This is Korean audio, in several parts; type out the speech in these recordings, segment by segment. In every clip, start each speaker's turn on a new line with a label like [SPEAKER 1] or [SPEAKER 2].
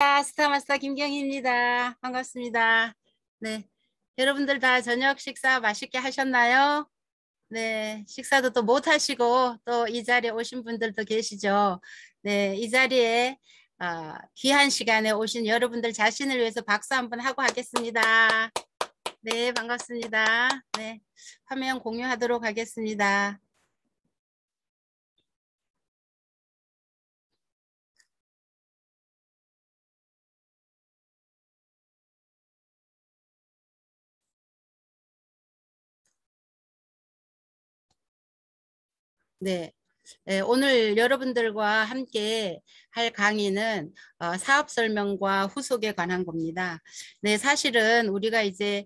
[SPEAKER 1] 스타마스터 김경희입니다. 반갑습니다. 네, 여러분들 다 저녁 식사 맛있게 하셨나요? 네, 식사도 또 못 하시고 또 이 자리에 오신 분들도 계시죠. 네, 이 자리에 어, 귀한 시간에 오신 여러분들 자신을 위해서 박수 한번 하고 하겠습니다. 네, 반갑습니다. 네, 화면 공유하도록 하겠습니다. 네. 네, 오늘 여러분들과 함께 할 강의는 어, 사업 설명과 후속에 관한 겁니다. 네, 사실은 우리가 이제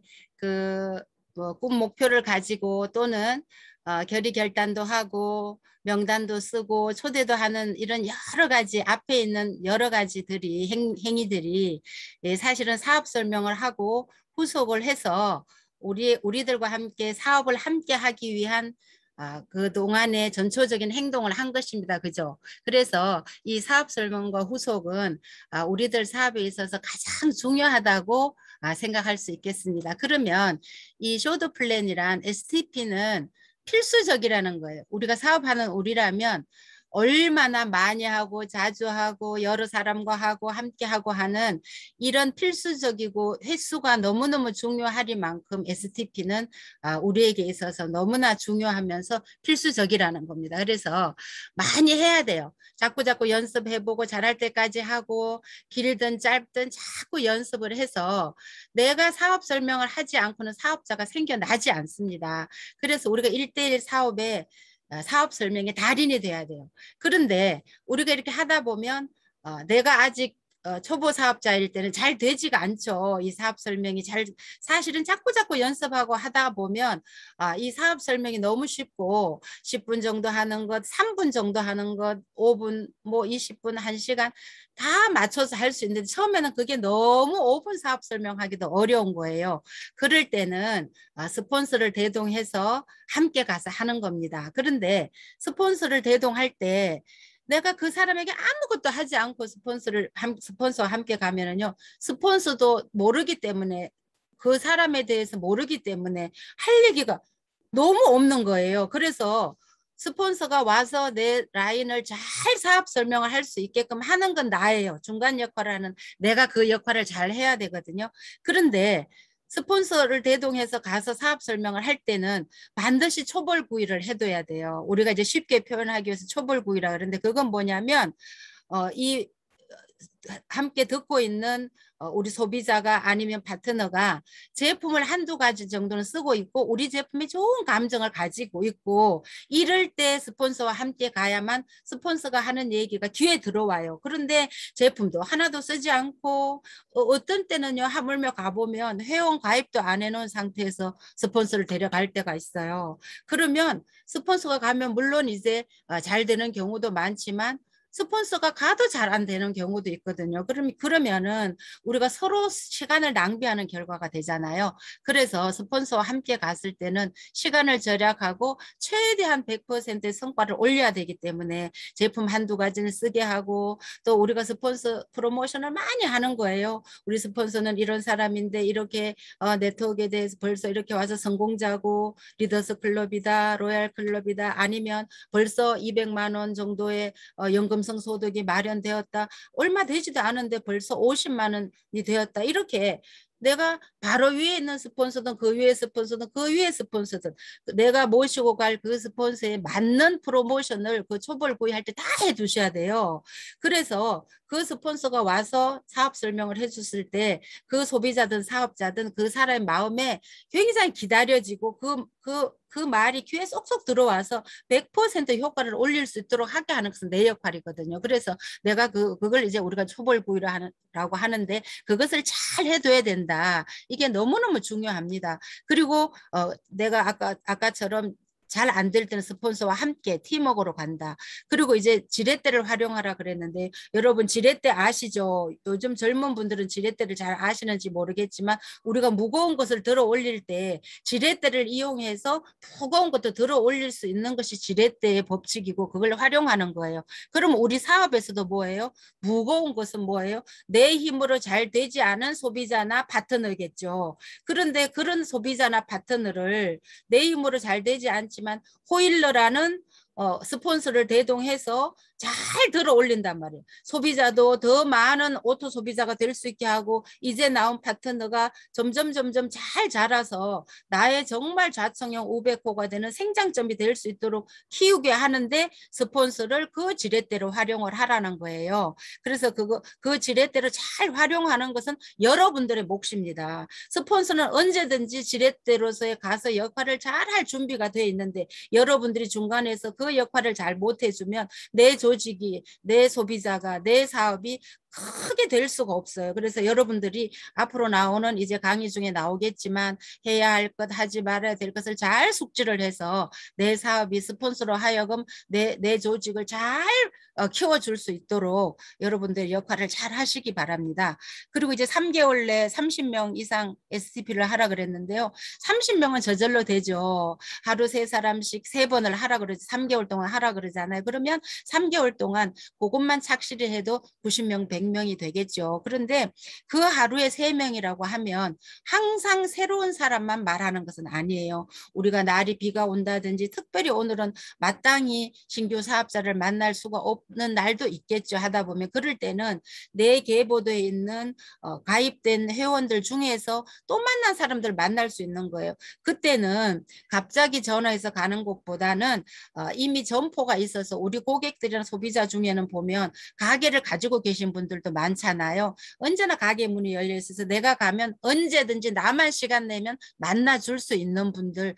[SPEAKER 1] 그뭐꿈 목표를 가지고 또는 어, 결의 결단도 하고 명단도 쓰고 초대도 하는 이런 여러 가지 앞에 있는 여러 가지들이 행, 행위들이 예, 사실은 사업 설명을 하고 후속을 해서 우리 우리들과 함께 사업을 함께 하기 위한 아, 그동안의 전초적인 행동을 한 것입니다. 그죠? 그래서 이 사업 설명과 후속은 아, 우리들 사업에 있어서 가장 중요하다고 아, 생각할 수 있겠습니다. 그러면 이 쇼드 플랜이란 STP는 필수적이라는 거예요. 우리가 사업하는 우리라면 얼마나 많이 하고 자주 하고 여러 사람과 하고 함께 하고 하는 이런 필수적이고 횟수가 너무너무 중요하리만큼 STP는 아, 우리에게 있어서 너무나 중요하면서 필수적이라는 겁니다. 그래서 많이 해야 돼요. 자꾸자꾸 연습해보고 잘할 때까지 하고 길든 짧든 자꾸 연습을 해서 내가 사업 설명을 하지 않고는 사업자가 생겨나지 않습니다. 그래서 우리가 일대일 사업에 어, 사업 설명의 달인이 돼야 돼요. 그런데 우리가 이렇게 하다 보면 어, 내가 아직 어, 초보 사업자일 때는 잘 되지가 않죠. 이 사업 설명이 잘 사실은 자꾸 자꾸 연습하고 하다 보면 아, 이 사업 설명이 너무 쉽고 10분 정도 하는 것, 3분 정도 하는 것, 5분 뭐 20분, 1시간 다 맞춰서 할 수 있는데 처음에는 그게 너무 5분 사업 설명하기도 어려운 거예요. 그럴 때는 아, 스폰서를 대동해서 함께 가서 하는 겁니다. 그런데 스폰서를 대동할 때 내가 그 사람에게 아무것도 하지 않고 스폰서를 스폰서와 함께 가면은요 스폰서도 모르기 때문에 그 사람에 대해서 모르기 때문에 할 얘기가 너무 없는 거예요. 그래서 스폰서가 와서 내 라인을 잘 사업 설명을 할 수 있게끔 하는 건 나예요. 중간 역할을 하는 내가 그 역할을 잘 해야 되거든요. 그런데 스폰서를 대동해서 가서 사업 설명을 할 때는 반드시 초벌 구의를 해둬야 돼요. 우리가 이제 쉽게 표현하기 위해서 초벌 구의라 그러는데 그건 뭐냐면 어, 이 함께 듣고 있는 어, 우리 소비자가 아니면 파트너가 제품을 한두 가지 정도는 쓰고 있고 우리 제품이 좋은 감정을 가지고 있고 이럴 때 스폰서와 함께 가야만 스폰서가 하는 얘기가 귀에 들어와요. 그런데 제품도 하나도 쓰지 않고 어, 어떤 때는요 하물며 가보면 회원 가입도 안 해놓은 상태에서 스폰서를 데려갈 때가 있어요. 그러면 스폰서가 가면 물론 이제 어, 잘 되는 경우도 많지만 스폰서가 가도 잘 안 되는 경우도 있거든요. 그럼 그러면은 우리가 서로 시간을 낭비하는 결과가 되잖아요. 그래서 스폰서와 함께 갔을 때는 시간을 절약하고 최대한 100%의 성과를 올려야 되기 때문에 제품 한두 가지는 쓰게 하고 또 우리가 스폰서 프로모션을 많이 하는 거예요. 우리 스폰서는 이런 사람인데 이렇게 어, 네트워크에 대해서 벌써 이렇게 와서 성공자고 리더스 클럽이다, 로얄 클럽이다 아니면 벌써 200만 원 정도의 어, 연금 금성소득이 마련되었다. 얼마 되지도 않은데 벌써 50만 원이 되었다. 이렇게 내가 바로 위에 있는 스폰서든 그 위에 스폰서든 그 위에 스폰서든 내가 모시고 갈 그 스폰서에 맞는 프로모션을 그 초벌 구이할 때 다 해두셔야 돼요. 그래서 그 스폰서가 와서 사업 설명을 해줬을 때 그 소비자든 사업자든 그 사람의 마음에 굉장히 기다려지고 그, 그, 그 말이 귀에 쏙쏙 들어와서 100% 효과를 올릴 수 있도록 하게 하는 것은 내 역할이거든요. 그래서 내가 그, 그걸 이제 우리가 초벌구이라고 하는데 그것을 잘 해둬야 된다. 이게 너무너무 중요합니다. 그리고 어, 내가 아까, 아까처럼 잘안될 때는 스폰서와 함께 팀웍으로 간다. 그리고 이제 지렛대를 활용하라 그랬는데 여러분 지렛대 아시죠? 요즘 젊은 분들은 지렛대를 잘 아시는지 모르겠지만 우리가 무거운 것을 들어 올릴 때 지렛대를 이용해서 무거운 것도 들어 올릴 수 있는 것이 지렛대의 법칙이고 그걸 활용하는 거예요. 그럼 우리 사업에서도 뭐예요? 무거운 것은 뭐예요? 내 힘으로 잘 되지 않은 소비자나 파트너겠죠. 그런데 그런 소비자나 파트너를 내 힘으로 잘 되지 않지 하지만 호일러라는 어, 스폰서를 대동해서 잘 들어 올린단 말이에요. 소비자도 더 많은 오토 소비자가 될 수 있게 하고 이제 나온 파트너가 점점 점점 잘 자라서 나의 정말 좌청형 우백호가 되는 생장점이 될 수 있도록 키우게 하는데 스폰서를 그 지렛대로 활용을 하라는 거예요. 그래서 그거 그지렛대로잘 활용하는 것은 여러분들의 몫입니다. 스폰서는 언제든지 지렛대로서에 가서 역할을 잘 할 준비가 돼 있는데 여러분들이 중간에서 그 역할을 잘 못 해주면 내 조. 조지기내 소비자가, 내 사업이 크게 될 수가 없어요. 그래서 여러분들이 앞으로 나오는 이제 강의 중에 나오겠지만 해야 할 것, 하지 말아야 될 것을 잘 숙지를 해서 내 사업이 스폰서로 하여금 내, 내 조직을 잘 어, 키워줄 수 있도록 여러분들 역할을 잘 하시기 바랍니다. 그리고 이제 3개월 내 30명 이상 STP를 하라 그랬는데요. 30명은 저절로 되죠. 하루 세 사람씩 세 번을 하라 그러지 3개월 동안 하라 그러잖아요. 그러면 3개월 동안 그것만 착실히 해도 90명, 1 0명 100명이 되겠죠. 그런데 그 하루에 3명이라고 하면 항상 새로운 사람만 말하는 것은 아니에요. 우리가 날이 비가 온다든지 특별히 오늘은 마땅히 신규 사업자를 만날 수가 없는 날도 있겠죠. 하다 보면 그럴 때는 내 계보도에 있는 어, 가입된 회원들 중에서 또 만난 사람들 만날 수 있는 거예요. 그때는 갑자기 전화해서 가는 곳보다는 어, 이미 점포가 있어서 우리 고객들이랑 소비자 중에는 보면 가게를 가지고 계신 분들 친구들도 많잖아요. 언제나 가게 문이 열려 있어서 내가 가면 언제든지 나만 시간 내면 만나줄 수 있는 분들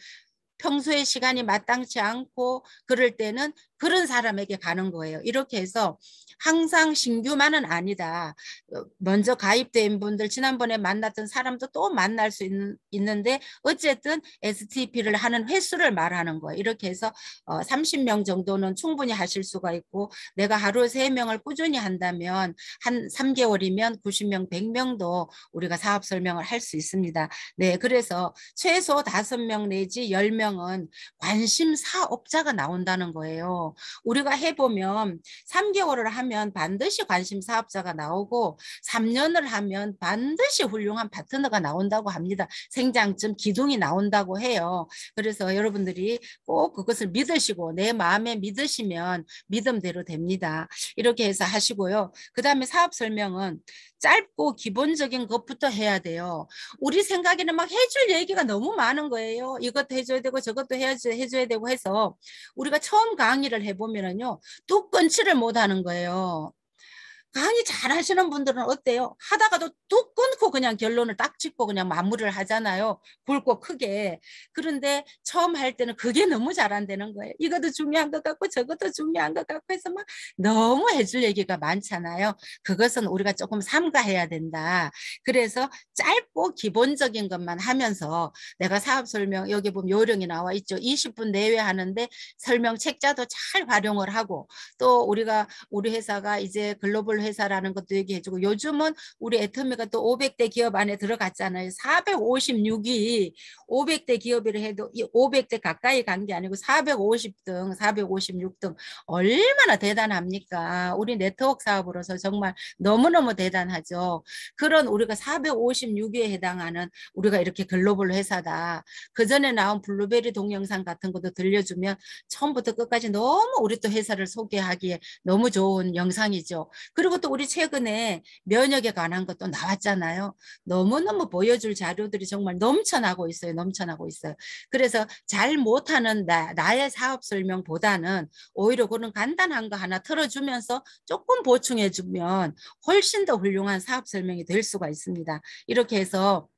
[SPEAKER 1] 평소에 시간이 마땅치 않고 그럴 때는 그런 사람에게 가는 거예요. 이렇게 해서 항상 신규만은 아니다. 어, 먼저 가입된 분들 지난번에 만났던 사람도 또 만날 수 있는, 있는데 어쨌든 STP를 하는 횟수를 말하는 거예요. 이렇게 해서 어, 30명 정도는 충분히 하실 수가 있고 내가 하루에 3명을 꾸준히 한다면 한 3개월이면 90명, 100명도 우리가 사업 설명을 할 수 있습니다. 네, 그래서 최소 5명 내지 10명은 관심 사업자가 나온다는 거예요. 우리가 해보면 3개월을 하면 반드시 관심 사업자가 나오고 3년을 하면 반드시 훌륭한 파트너가 나온다고 합니다. 생장점 기둥이 나온다고 해요. 그래서 여러분들이 꼭 그것을 믿으시고 내 마음에 믿으시면 믿음대로 됩니다. 이렇게 해서 하시고요. 그 다음에 사업 설명은 짧고 기본적인 것부터 해야 돼요. 우리 생각에는 막 해줄 얘기가 너무 많은 거예요. 이것도 해줘야 되고 저것도 해야지 해줘야 되고 해서 우리가 처음 강의를 해보면은요, 뚝 끊지를 못하는 거예요. 강의 잘 하시는 분들은 어때요? 하다가도 뚝 끊고 그냥 결론을 딱 짓고 그냥 마무리를 하잖아요. 굵고 크게. 그런데 처음 할 때는 그게 너무 잘 안 되는 거예요. 이것도 중요한 것 같고 저것도 중요한 것 같고 해서 막 너무 해줄 얘기가 많잖아요. 그것은 우리가 조금 삼가해야 된다. 그래서 짧고 기본적인 것만 하면서 내가 사업 설명 여기 보면 요령이 나와 있죠. 20분 내외 하는데 설명 책자도 잘 활용을 하고 또 우리가 우리 회사가 이제 글로벌 회사라는 것도 얘기해주고 요즘은 우리 애터미가 또 500대 기업 안에 들어갔잖아요. 4 5 6이 500대 기업이라 해도 500대 가까이 간 게 아니고 450등, 456등 얼마나 대단합니까? 우리 네트워크 사업으로서 정말 너무너무 대단하죠. 그런 우리가 456위에 해당하는 우리가 이렇게 글로벌 회사다. 그 전에 나온 블루베리 동영상 같은 것도 들려주면 처음부터 끝까지 너무 우리 또 회사를 소개하기에 너무 좋은 영상이죠. 그리고 것도 우리 최근에 면역에 관한 것도 나왔잖아요. 너무너무 보여줄 자료들이 정말 넘쳐나고 있어요. 넘쳐나고 있어요. 그래서 잘 못하는 나, 나의 사업 설명보다는 오히려 그런 간단한 거 하나 틀어주면서 조금 보충해주면 훨씬 더 훌륭한 사업 설명이 될 수가 있습니다. 이렇게 해서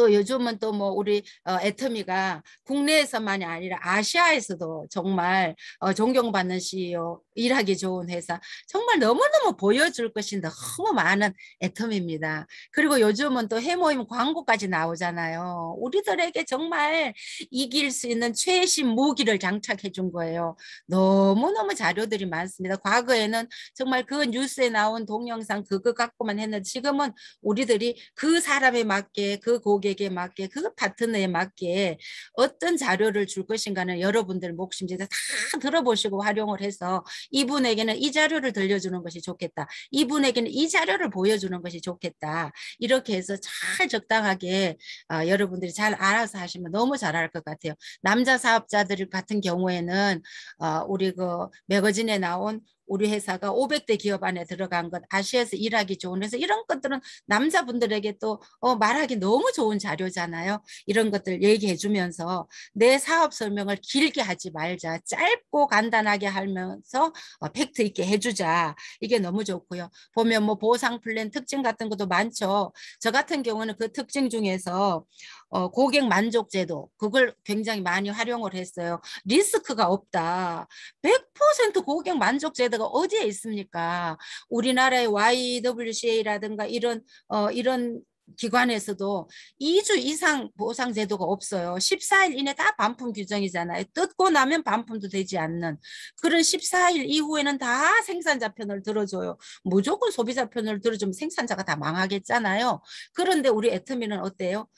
[SPEAKER 1] 또 요즘은 또 뭐 우리 어, 애터미가 국내에서만이 아니라 아시아에서도 정말 어, 존경받는 CEO, 일하기 좋은 회사, 정말 너무너무 보여줄 것이 너무 많은 애터미입니다. 그리고 요즘은 또 해모임 광고까지 나오잖아요. 우리들에게 정말 이길 수 있는 최신 무기를 장착해 준 거예요. 너무너무 자료들이 많습니다. 과거에는 정말 그 뉴스에 나온 동영상 그거 갖고만 했는데 지금은 우리들이 그 사람에 맞게 그 고객 여러에게 맞게 그 파트너에 맞게 어떤 자료를 줄 것인가는 여러분들 몫입니다. 다 들어보시고 활용을 해서 이분에게는 이 자료를 들려주는 것이 좋겠다. 이분에게는 이 자료를 보여주는 것이 좋겠다. 이렇게 해서 잘 적당하게 어, 여러분들이 잘 알아서 하시면 너무 잘할 것 같아요. 남자 사업자들 같은 경우에는 어, 우리 그 매거진에 나온 우리 회사가 500대 기업 안에 들어간 것, 아시아에서 일하기 좋은 그래서 이런 것들은 남자분들에게 또 어, 말하기 너무 좋은 자료잖아요. 이런 것들 얘기해 주면서 내 사업 설명을 길게 하지 말자. 짧고 간단하게 하면서 어, 팩트 있게 해주자. 이게 너무 좋고요. 보면 뭐 보상 플랜 특징 같은 것도 많죠. 저 같은 경우는 그 특징 중에서 어, 고객 만족 제도 그걸 굉장히 많이 활용을 했어요. 리스크가 없다. 100% 고객 만족 제도 문제가 어디에 있습니까? 우리나라의 YWCA라든가 이런 어 이런 기관에서도 2주 이상 보상 제도가 없어요. 14일 이내 다 반품 규정이잖아요. 뜯고 나면 반품도 되지 않는 그런 14일 이후에는 다 생산자 편을 들어줘요. 무조건 소비자 편을 들어주면 생산자가 다 망하겠잖아요. 그런데 우리 애터미는 어때요?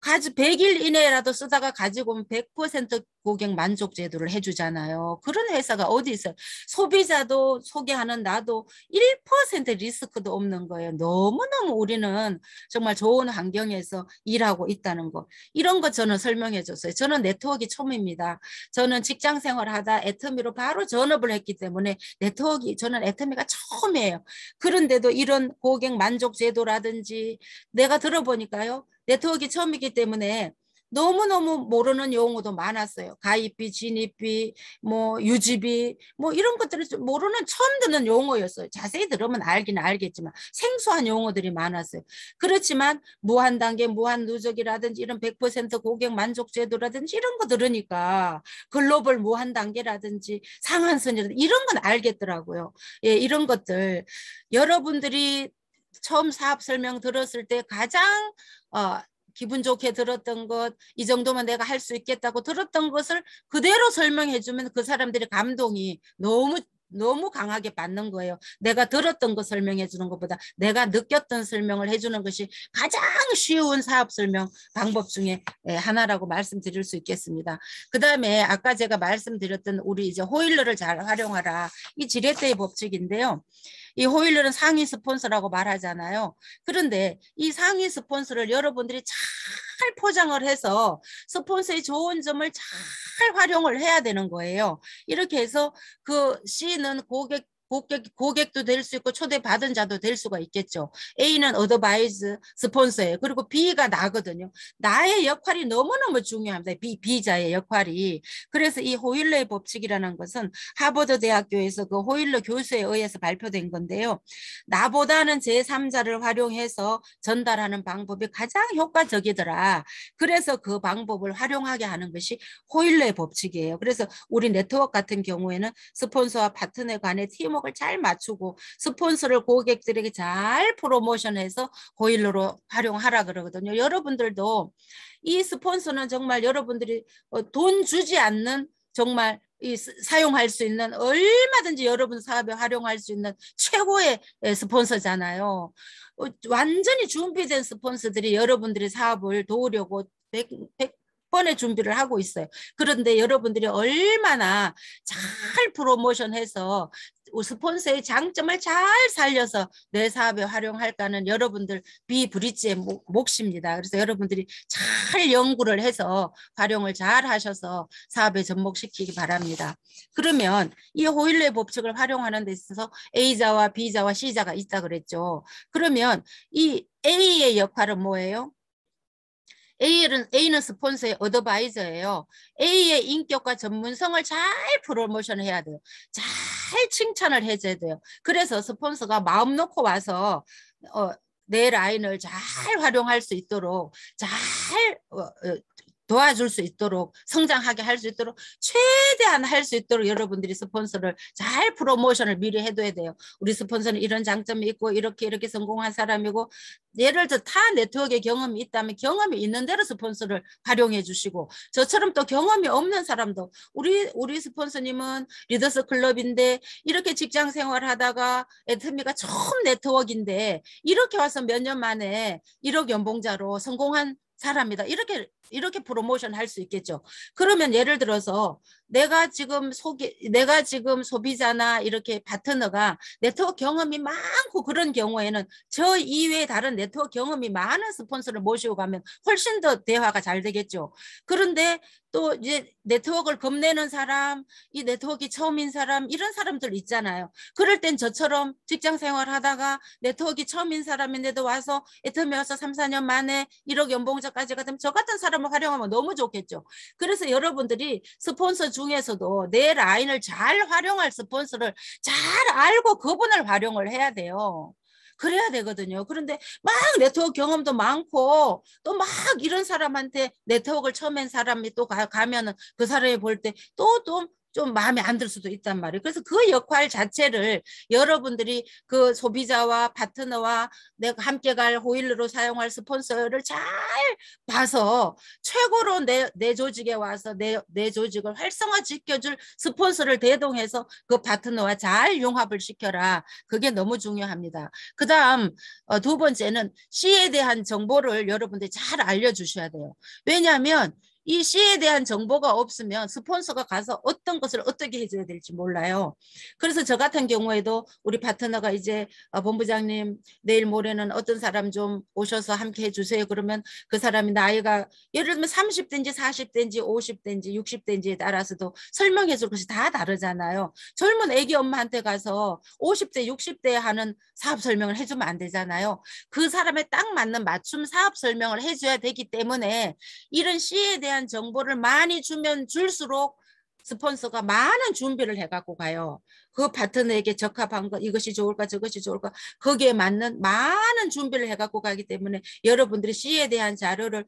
[SPEAKER 1] 가지 100일 이내라도 쓰다가 가지고 오면 100% 고객 만족 제도를 해주잖아요. 그런 회사가 어디 있어요? 소비자도 소개하는 나도 1% 리스크도 없는 거예요. 너무너무 우리는 정말 좋은 환경에서 일하고 있다는 거. 이런 거 저는 설명해 줬어요. 저는 네트워크 처음입니다. 저는 직장 생활하다 애터미로 바로 전업을 했기 때문에 네트워크 저는 애터미가 처음이에요. 그런데도 이런 고객 만족 제도라든지 내가 들어보니까요. 네트워크 처음이기 때문에 너무너무 모르는 용어도 많았어요. 가입비, 진입비, 뭐 유지비, 뭐 이런 것들을 모르는 처음 듣는 용어였어요. 자세히 들으면 알긴 알겠지만 생소한 용어들이 많았어요. 그렇지만 무한 단계, 무한 누적이라든지 이런 100% 고객 만족 제도라든지 이런 거 들으니까 글로벌 무한 단계라든지 상한선이라든지 이런 건 알겠더라고요. 예, 이런 것들 여러분들이 처음 사업 설명 들었을 때 가장 어, 기분 좋게 들었던 것, 이 정도면 내가 할 수 있겠다고 들었던 것을 그대로 설명해 주면 그 사람들의 감동이 너무 너무 강하게 받는 거예요. 내가 들었던 거 설명해 주는 것보다 내가 느꼈던 설명을 해주는 것이 가장 쉬운 사업 설명 방법 중에 예, 하나라고 말씀드릴 수 있겠습니다. 그 다음에 아까 제가 말씀드렸던 우리 이제 호일러를 잘 활용하라. 이 지렛대의 법칙인데요. 이 호일러는 상위 스폰서라고 말하잖아요. 그런데 이 상위 스폰서를 여러분들이 잘잘 포장을 해서 스폰서의 좋은 점을 잘 활용을 해야 되는 거예요. 이렇게 해서 그 C는 고객 고객, 고객도 될 수 있고 초대받은 자도 될 수가 있겠죠. A는 어드바이즈 스폰서예요. 그리고 B가 나거든요. 나의 역할이 너무너무 중요합니다. B, B자의 역할이. 그래서 이 호일러의 법칙이라는 것은 하버드 대학교에서 그 호일러 교수에 의해서 발표된 건데요. 나보다는 제3자를 활용해서 전달하는 방법이 가장 효과적이더라. 그래서 그 방법을 활용하게 하는 것이 호일러의 법칙이에요. 그래서 우리 네트워크 같은 경우에는 스폰서와 파트너에 관해 팀워 품목을 잘 맞추고 스폰서를 고객들에게 잘 프로모션해서 고일로로 활용하라 그러거든요. 여러분들도 이 스폰서는 정말 여러분들이 어, 돈 주지 않는 정말 이 사용할 수 있는 얼마든지 여러분 사업에 활용할 수 있는 최고의 예, 스폰서잖아요. 어, 완전히 준비된 스폰서들이 여러분들의 사업을 도우려고 100 번의 준비를 하고 있어요. 그런데 여러분들이 얼마나 잘 프로모션해서 스폰서의 장점을 잘 살려서 내 사업에 활용할까는 여러분들 비브릿지의 몫입니다. 그래서 여러분들이 잘 연구를 해서 활용을 잘 하셔서 사업에 접목시키기 바랍니다. 그러면 이 호일레 법칙을 활용하는 데 있어서 A자와 B자와 C자가 있다 그랬죠. 그러면 이 A의 역할은 뭐예요? A는, A는 스폰서의 어드바이저예요. A의 인격과 전문성을 잘 프로모션 해야 돼요. 잘 칭찬을 해줘야 돼요. 그래서 스폰서가 마음 놓고 와서 어, 내 라인을 잘 활용할 수 있도록 잘 어, 어, 도와줄 수 있도록 성장하게 할 수 있도록 최대한 할 수 있도록 여러분들이 스폰서를 잘 프로모션을 미리 해둬야 돼요. 우리 스폰서는 이런 장점이 있고 이렇게 이렇게 성공한 사람이고 예를 들어 타네트워크에 경험이 있다면 경험이 있는 대로 스폰서를 활용해 주시고 저처럼 또 경험이 없는 사람도 우리 우리 스폰서님은 리더스 클럽인데 이렇게 직장 생활하다가 애트미가 처음 네트워크인데 이렇게 와서 몇 년 만에 1억 연봉자로 성공한 사람이다. 이렇게 이렇게 프로모션 할 수 있겠죠. 그러면 예를 들어서 내가 지금 소개, 내가 지금 소비자나 이렇게 파트너가 네트워크 경험이 많고 그런 경우에는 저 이외에 다른 네트워크 경험이 많은 스폰서를 모시고 가면 훨씬 더 대화가 잘 되겠죠. 그런데 또 이제 네트워크를 겁내는 사람, 이 네트워크 처음인 사람, 이런 사람들 있잖아요. 그럴 땐 저처럼 직장 생활 하다가 네트워크 처음인 사람인데도 와서 애터미 와서 3, 4년 만에 1억 연봉자까지 가면 저 같은 사람 사람을 활용하면 너무 좋겠죠. 그래서 여러분들이 스폰서 중에서도 내 라인을 잘 활용할 스폰서를 잘 알고 그분을 활용을 해야 돼요. 그래야 되거든요. 그런데 막 네트워크 경험도 많고 또 막 이런 사람한테 네트워크를 처음 한 사람이 또 가, 면은그 사람이 볼때또좀 좀 마음에 안 들 수도 있단 말이에요. 그래서 그 역할 자체를 여러분들이 그 소비자와 파트너와 내가 함께 갈 호일러로 사용할 스폰서를 잘 봐서 최고로 내, 내 조직에 와서 내, 내 조직을 활성화 시켜줄 스폰서를 대동해서 그 파트너와 잘 융합을 시켜라. 그게 너무 중요합니다. 그 다음 어, 두 번째는 C에 대한 정보를 여러분들이 잘 알려주셔야 돼요. 왜냐하면 이시에 대한 정보가 없으면 스폰서가 가서 어떤 것을 어떻게 해줘야 될지 몰라요. 그래서 저 같은 경우에도 우리 파트너가 이제 어, 본부장님 내일 모레는 어떤 사람 좀 오셔서 함께 해주세요. 그러면 그 사람이 나이가 예를 들면 30대인지 40대인지 50대인지 60대인지에 따라서도 설명해줄 것이 다 다르잖아요. 젊은 애기 엄마한테 가서 50대 6 0대 하는 사업 설명을 해주면 안 되잖아요. 그 사람에 딱 맞는 맞춤 사업 설명을 해줘야 되기 때문에 이런 시에 대한 대한 정보를 많이 주면 줄수록 스폰서가 많은 준비를 해갖고 가요. 그 파트너에게 적합한 것 이것이 좋을까 저것이 좋을까 거기에 맞는 많은 준비를 해갖고 가기 때문에 여러분들이 C에 대한 자료를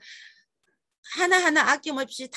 [SPEAKER 1] 하나하나 아낌없이 다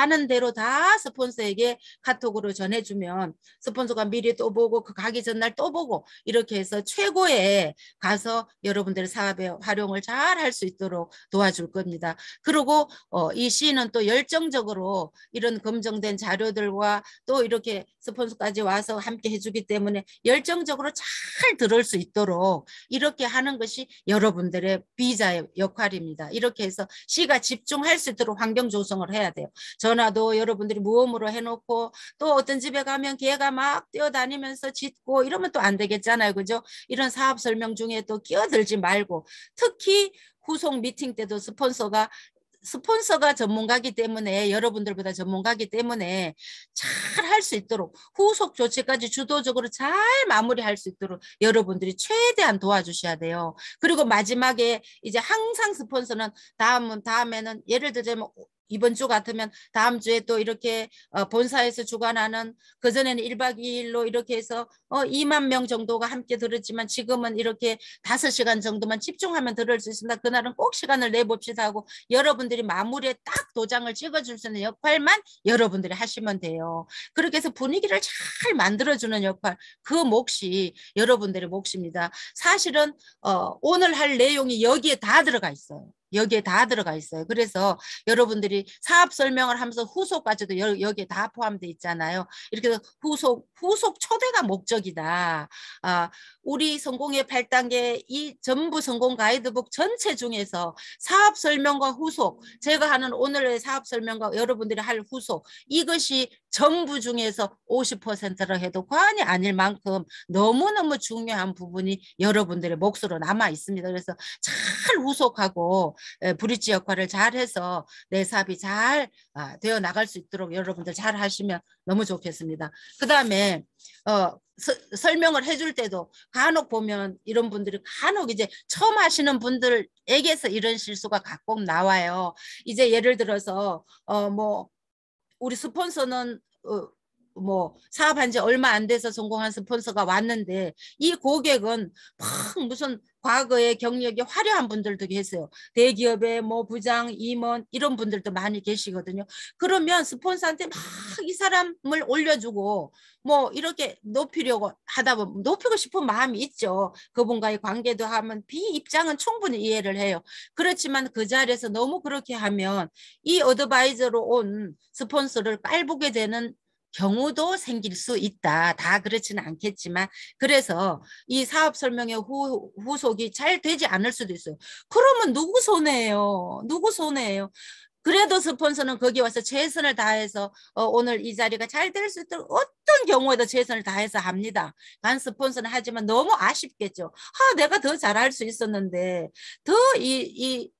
[SPEAKER 1] 아는 대로 다 스폰서에게 카톡으로 전해주면 스폰서가 미리 또 보고 그 가기 전날 또 보고 이렇게 해서 최고에 가서 여러분들의 사업에 활용을 잘 할 수 있도록 도와줄 겁니다. 그리고 어, 이 시인은 또 열정적으로 이런 검증된 자료들과 또 이렇게 스폰서까지 와서 함께 해주기 때문에 열정적으로 잘 들을 수 있도록 이렇게 하는 것이 여러분들의 비자의 역할입니다. 이렇게 해서 시가 집중할 수 있도록 환경 조성을 해야 돼요. 전화도 여러분들이 모험으로 해놓고 또 어떤 집에 가면 개가 막 뛰어다니면서 짖고 이러면 또 안 되겠잖아요. 그죠? 이런 사업 설명 중에 또 끼어들지 말고 특히 후속 미팅 때도 스폰서가 스폰서가 전문가기 때문에 여러분들보다 전문가기 때문에 잘 할 수 있도록 후속 조치까지 주도적으로 잘 마무리할 수 있도록 여러분들이 최대한 도와주셔야 돼요. 그리고 마지막에 이제 항상 스폰서는 다음 은 다음에는 예를 들자면 이번 주 같으면 다음 주에 또 이렇게 어, 본사에서 주관하는 그전에는 1박 2일로 이렇게 해서 어, 2만 명 정도가 함께 들었지만 지금은 이렇게 5시간 정도만 집중하면 들을 수 있습니다. 그날은 꼭 시간을 내봅시다 하고 여러분들이 마무리에 딱 도장을 찍어줄 수 있는 역할만 여러분들이 하시면 돼요. 그렇게 해서 분위기를 잘 만들어주는 역할 그 몫이 여러분들의 몫입니다. 사실은 어, 오늘 할 내용이 여기에 다 들어가 있어요. 여기에 다 들어가 있어요. 그래서 여러분들이 사업 설명을 하면서 후속까지도 여, 기에다 포함돼 있잖아요. 이렇게 해서 후속, 후속 초대가 목적이다. 아, 우리 성공의 8단계 이 전부 성공 가이드북 전체 중에서 사업 설명과 후속, 제가 하는 오늘의 사업 설명과 여러분들이 할 후속, 이것이 정부 중에서 50%를 해도 과언이 아닐 만큼 너무너무 중요한 부분이 여러분들의 몫으로 남아 있습니다. 그래서 잘 후속하고 예, 브릿지 역할을 잘해서 내 삽이 잘 아, 되어 나갈 수 있도록 여러분들 잘 하시면 너무 좋겠습니다. 그 다음에 어, 서, 설명을 해줄 때도 간혹 보면 이런 분들이 간혹 이제 처음 하시는 분들에게서 이런 실수가 가끔 나와요. 이제 예를 들어서 어, 뭐 우리 스폰서는 어, 뭐 사업한 지 얼마 안 돼서 성공한 스폰서가 왔는데 이 고객은 막 무슨 과거의 경력이 화려한 분들도 계세요. 대기업의 뭐 부장, 임원 이런 분들도 많이 계시거든요. 그러면 스폰서한테 막 이 사람을 올려주고 뭐 이렇게 높이려고 하다 보면 높이고 싶은 마음이 있죠. 그분과의 관계도 하면 B 입장은 충분히 이해를 해요. 그렇지만 그 자리에서 너무 그렇게 하면 이 어드바이저로 온 스폰서를 깔보게 되는 경우도 생길 수 있다. 다 그렇지는 않겠지만 그래서 이 사업 설명회 후, 후속이 잘 되지 않을 수도 있어요. 그러면 누구 손해예요? 누구 손해예요? 그래도 스폰서는 거기 와서 최선을 다해서 어, 오늘 이 자리가 잘 될 수 있도록 어떤 경우에도 최선을 다해서 합니다. 간 스폰서는 하지만 너무 아쉽겠죠. 아, 내가 더 잘할 수 있었는데 더이이이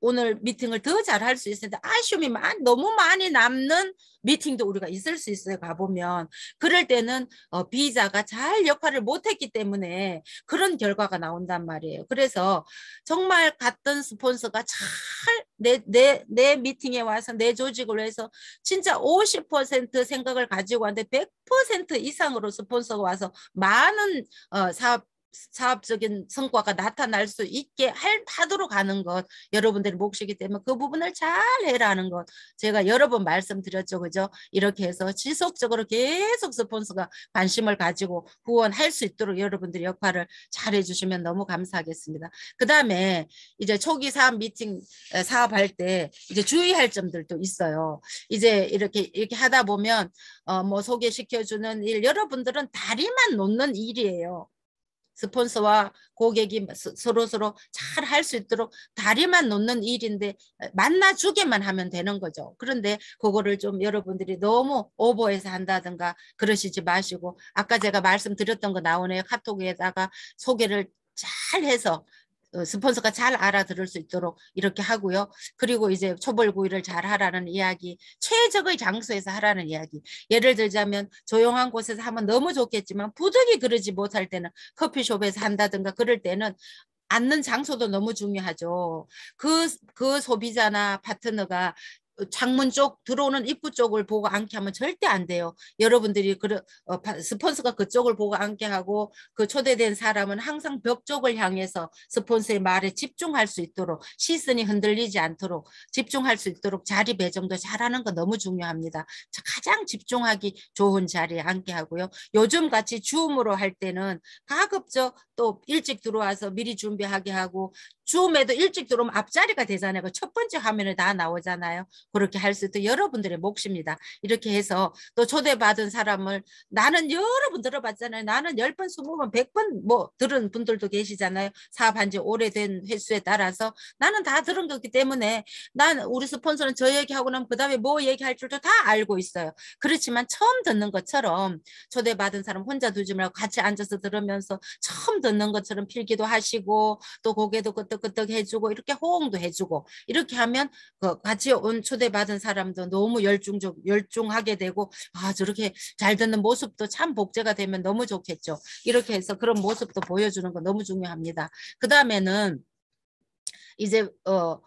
[SPEAKER 1] 오늘 미팅을 더 잘할 수 있을 텐데 아쉬움이 많, 너무 많이 남는 미팅도 우리가 있을 수 있어요. 가보면 그럴 때는 어, 비자가 잘 역할을 못했기 때문에 그런 결과가 나온단 말이에요. 그래서 정말 갔던 스폰서가 잘 내 내 내 미팅에 와서 내 조직을 해서 진짜 50% 생각을 가지고 왔는데 100% 이상으로 스폰서가 와서 많은 어, 사업 사업적인 성과가 나타날 수 있게 할, 하도록 하는 것 여러분들이 몫이기 때문에 그 부분을 잘 해라는 것 제가 여러 번 말씀드렸죠 그죠 이렇게 해서 지속적으로 계속 스폰서가 관심을 가지고 후원할 수 있도록 여러분들의 역할을 잘 해주시면 너무 감사하겠습니다 그 다음에 이제 초기 사업 미팅 사업할 때 이제 주의할 점들도 있어요 이제 이렇게 이렇게 하다 보면 어 뭐 소개시켜주는 일 여러분들은 다리만 놓는 일이에요 스폰서와 고객이 서로 서로 잘 할 수 있도록 다리만 놓는 일인데 만나주기만 하면 되는 거죠. 그런데 그거를 좀 여러분들이 너무 오버해서 한다든가 그러시지 마시고 아까 제가 말씀드렸던 거 나오네요. 카톡에다가 소개를 잘 해서 어, 스폰서가 잘 알아들을 수 있도록 이렇게 하고요. 그리고 이제 초벌구이를 잘 하라는 이야기, 최적의 장소에서 하라는 이야기. 예를 들자면 조용한 곳에서 하면 너무 좋겠지만 부득이 그러지 못할 때는 커피숍에서 한다든가 그럴 때는 앉는 장소도 너무 중요하죠. 그, 그 소비자나 파트너가 창문 쪽 들어오는 입구 쪽을 보고 앉게 하면 절대 안 돼요. 여러분들이 그 어, 스폰서가 그쪽을 보고 앉게 하고 그 초대된 사람은 항상 벽 쪽을 향해서 스폰서의 말에 집중할 수 있도록 시선이 흔들리지 않도록 집중할 수 있도록 자리 배정도 잘하는 거 너무 중요합니다. 가장 집중하기 좋은 자리에 앉게 하고요. 요즘 같이 줌으로 할 때는 가급적 또 일찍 들어와서 미리 준비하게 하고 줌에도 일찍 들어오면 앞자리가 되잖아요. 그첫 번째 화면에 다 나오잖아요. 그렇게 할 수도 있록 여러분들의 몫입니다. 이렇게 해서 또 초대받은 사람을 나는 여러 분 들어봤잖아요. 나는 열번 스무 번백 번 뭐 들은 분들도 계시잖아요. 사업한 지 오래된 횟수에 따라서 나는 다 들은 거기 때문에 난 우리 스폰서는 저 얘기하고 나면 그 다음에 뭐 얘기할 줄도 다 알고 있어요. 그렇지만 처음 듣는 것처럼 초대받은 사람 혼자 두지 말고 같이 앉아서 들으면서 처음 듣는 것처럼 필기도 하시고 또 고개도 그때 끄덕끄덕 해주고 이렇게 호응도 해주고 이렇게 하면 그 같이 온 초대받은 사람도 너무 열중적 열중하게 되고 아 저렇게 잘 듣는 모습도 참 복제가 되면 너무 좋겠죠. 이렇게 해서 그런 모습도 보여주는 거 너무 중요합니다. 그 다음에는 이제 어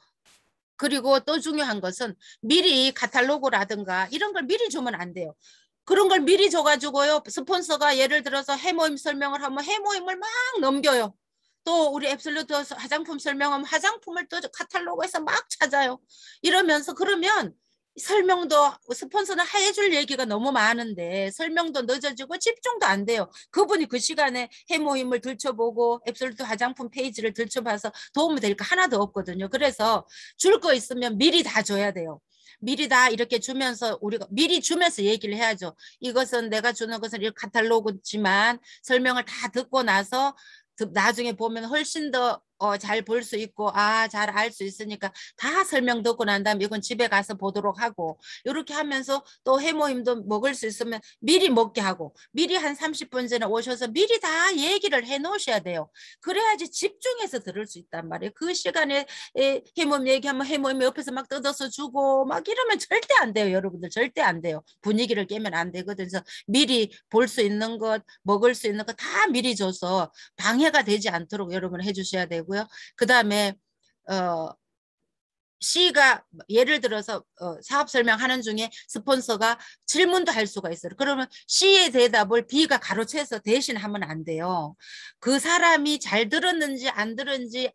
[SPEAKER 1] 그리고 또 중요한 것은 미리 카탈로그라든가 이런 걸 미리 주면 안 돼요. 그런 걸 미리 줘가지고요. 스폰서가 예를 들어서 해모임 설명을 하면 해모임을 막 넘겨요. 또 우리 앱솔루트 화장품 설명하면 화장품을 또 카탈로그에서 막 찾아요. 이러면서 그러면 설명도 스폰서는 해줄 얘기가 너무 많은데 설명도 늦어지고 집중도 안 돼요. 그분이 그 시간에 해모임을 들춰보고 앱솔루트 화장품 페이지를 들춰봐서 도움이 될 거 하나도 없거든요. 그래서 줄 거 있으면 미리 다 줘야 돼요. 미리 다 이렇게 주면서 우리가 미리 주면서 얘기를 해야죠. 이것은 내가 주는 것은 이 카탈로그지만 설명을 다 듣고 나서 그 나중에 보면 훨씬 더 어, 잘 볼 수 있고 아 잘 알 수 있으니까 다 설명 듣고 난 다음에 이건 집에 가서 보도록 하고 이렇게 하면서 또 해모임도 먹을 수 있으면 미리 먹게 하고 미리 한 30분 전에 오셔서 미리 다 얘기를 해 놓으셔야 돼요. 그래야지 집중해서 들을 수 있단 말이에요. 그 시간에 해모임 얘기하면 해모임 옆에서 막 뜯어서 주고 막 이러면 절대 안 돼요. 여러분들 절대 안 돼요. 분위기를 깨면 안 되거든요. 미리 볼 수 있는 것 먹을 수 있는 것 다 미리 줘서 방해가 되지 않도록 여러분 해주셔야 되고 하고요. 그 다음에 어, C가 예를 들어서 어, 사업 설명하는 중에 스폰서가 질문도 할 수가 있어요. 그러면 C의 대답을 B가 가로채서 대신 하면 안 돼요. 그 사람이 잘 들었는지 안 들었는지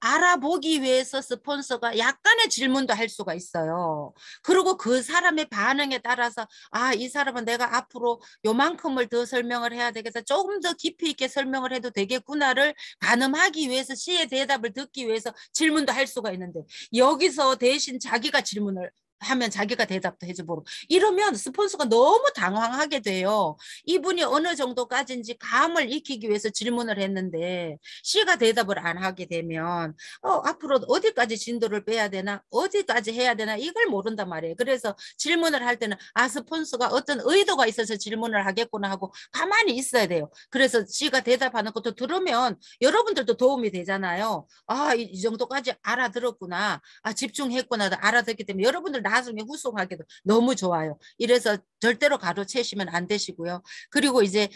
[SPEAKER 1] 알아보기 위해서 스폰서가 약간의 질문도 할 수가 있어요. 그리고 그 사람의 반응에 따라서 아, 이 사람은 내가 앞으로 요만큼을 더 설명을 해야 되겠다. 조금 더 깊이 있게 설명을 해도 되겠구나를 가늠하기 위해서 시의 대답을 듣기 위해서 질문도 할 수가 있는데 여기서 대신 자기가 질문을 하면 자기가 대답도 해줘보고 이러면 스폰서가 너무 당황하게 돼요. 이분이 어느 정도까지인지 감을 익히기 위해서 질문을 했는데 C가 대답을 안 하게 되면 어 앞으로 어디까지 진도를 빼야 되나 어디까지 해야 되나 이걸 모른단 말이에요. 그래서 질문을 할 때는 아 스폰서가 어떤 의도가 있어서 질문을 하겠구나 하고 가만히 있어야 돼요. 그래서 C가 대답하는 것도 들으면 여러분들도 도움이 되잖아요. 아 이 정도까지 알아들었구나. 아 집중했구나. 알아듣기 때문에 여러분들 나중에 후송하기도 너무 좋아요. 이래서 절대로 가로채시면 안 되시고요. 그리고 이제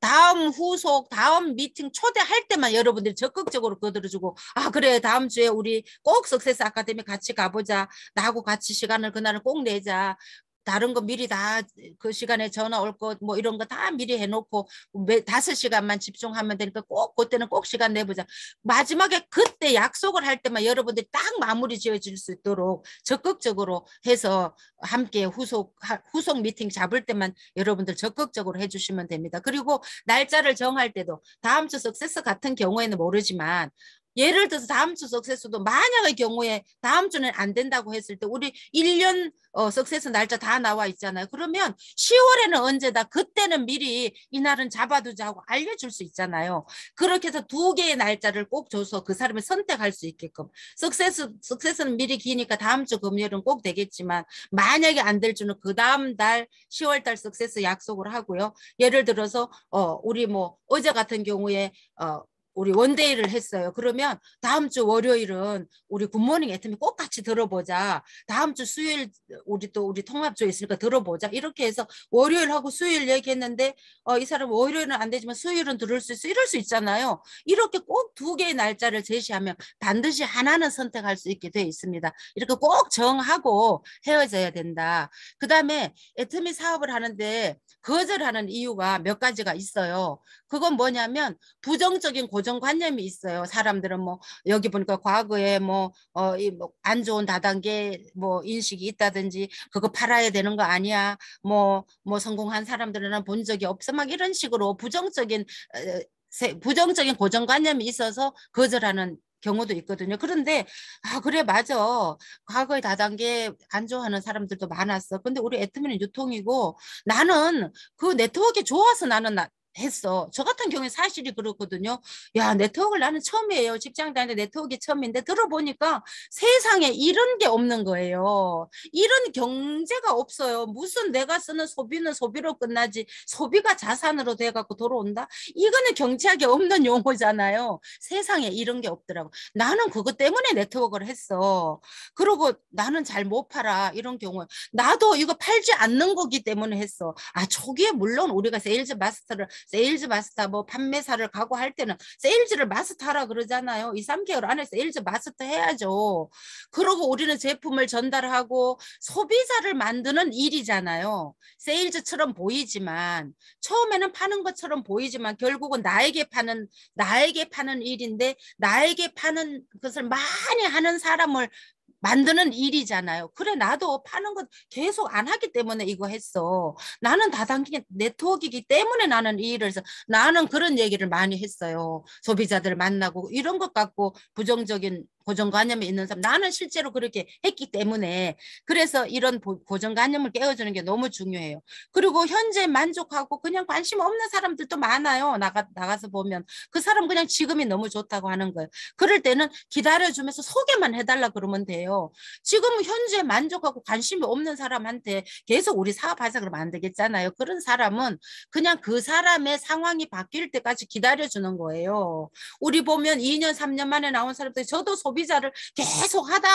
[SPEAKER 1] 다음 후속, 다음 미팅 초대할 때만 여러분들이 적극적으로 거들어주고 아 그래 다음 주에 우리 꼭 석세스 아카데미 같이 가보자. 나하고 같이 시간을 그날은 꼭 내자. 다른 거 미리 다 그 시간에 전화 올거뭐 이런 거 다 미리 해놓고 매 다섯 시간만 집중하면 되니까 꼭 그때는 꼭 시간 내보자. 마지막에 그때 약속을 할 때만 여러분들이 딱 마무리 지어질 수 있도록 적극적으로 해서 함께 후속 후속 미팅 잡을 때만 여러분들 적극적으로 해주시면 됩니다. 그리고 날짜를 정할 때도 다음 주 석세스 같은 경우에는 모르지만 예를 들어서 다음 주 석세스도 만약의 경우에 다음 주는 안 된다고 했을 때 우리 1년 어, 석세스 날짜 다 나와 있잖아요. 그러면 10월에는 언제다 그때는 미리 이날은 잡아두자 하고 알려줄 수 있잖아요. 그렇게 해서 두 개의 날짜를 꼭 줘서 그 사람이 선택할 수 있게끔 석세스, 석세스는 미리 기니까 다음 주 금요일은 꼭 되겠지만 만약에 안 될 주는 그 다음 달 10월 달 석세스 약속을 하고요. 예를 들어서 어, 우리 뭐 어제 같은 경우에 어, 우리 원데이를 했어요. 그러면 다음 주 월요일은 우리 굿모닝 애트미 꼭 같이 들어보자. 다음 주 수요일 우리 또 우리 통합조 있으니까 들어보자. 이렇게 해서 월요일하고 수요일 얘기했는데 어, 이 사람 월요일은 안 되지만 수요일은 들을 수 있어. 이럴 수 있잖아요. 이렇게 꼭 두 개의 날짜를 제시하면 반드시 하나는 선택할 수 있게 돼 있습니다. 이렇게 꼭 정하고 헤어져야 된다. 그 다음에 애트미 사업을 하는데 거절하는 이유가 몇 가지가 있어요. 그건 뭐냐면 부정적인 고 고정관념이 있어요. 사람들은 뭐 여기 보니까 과거에 뭐안 어, 뭐 좋은 다단계 뭐 인식이 있다든지 그거 팔아야 되는 거 아니야. 뭐뭐 뭐 성공한 사람들은 본 적이 없어. 막 이런 식으로 부정적인 어, 부정적인 고정관념이 있어서 거절하는 경우도 있거든요. 그런데 아 그래 맞아 과거의 다단계 안 좋아하는 사람들도 많았어. 근데 우리 애트미는 유통이고 나는 그 네트워크 좋아서 나는 나, 했어. 저 같은 경우에 사실이 그렇거든요. 야, 네트워크를 나는 처음이에요. 직장 다니는 네트워크가 처음인데 들어보니까 세상에 이런 게 없는 거예요. 이런 경제가 없어요. 무슨 내가 쓰는 소비는 소비로 끝나지 소비가 자산으로 돼갖고 돌아온다? 이거는 경제학에 없는 용어잖아요. 세상에 이런 게 없더라고. 나는 그것 때문에 네트워크를 했어. 그리고 나는 잘 못 팔아. 이런 경우에. 나도 이거 팔지 않는 거기 때문에 했어. 아, 초기에 물론 우리가 세일즈 마스터를 세일즈 마스터 뭐 판매사를 가고 할 때는 세일즈를 마스터하라 그러잖아요. 이 3개월 안에 세일즈 마스터 해야죠. 그러고 우리는 제품을 전달하고 소비자를 만드는 일이잖아요. 세일즈처럼 보이지만 처음에는 파는 것처럼 보이지만 결국은 나에게 파는 나에게 파는 일인데 나에게 파는 것을 많이 하는 사람을 만드는 일이잖아요. 그래 나도 파는 것 계속 안 하기 때문에 이거 했어. 나는 다단계 네트워크이기 때문에 나는 이 일을 해서 나는 그런 얘기를 많이 했어요. 소비자들 만나고 이런 것 갖고 부정적인 고정관념이 있는 사람 나는 실제로 그렇게 했기 때문에 그래서 이런 고정관념을 깨워주는 게 너무 중요해요. 그리고 현재 만족하고 그냥 관심 없는 사람들도 많아요. 나가, 나가서 보면 그 사람 그냥 지금이 너무 좋다고 하는 거예요. 그럴 때는 기다려주면서 소개만 해달라 그러면 돼요. 지금 현재 만족하고 관심이 없는 사람한테 계속 우리 사업하자 그러면 안 되겠잖아요. 그런 사람은 그냥 그 사람의 상황이 바뀔 때까지 기다려주는 거예요. 우리 보면 2년, 3년 만에 나온 사람들 저도 소 소비자를 계속 하다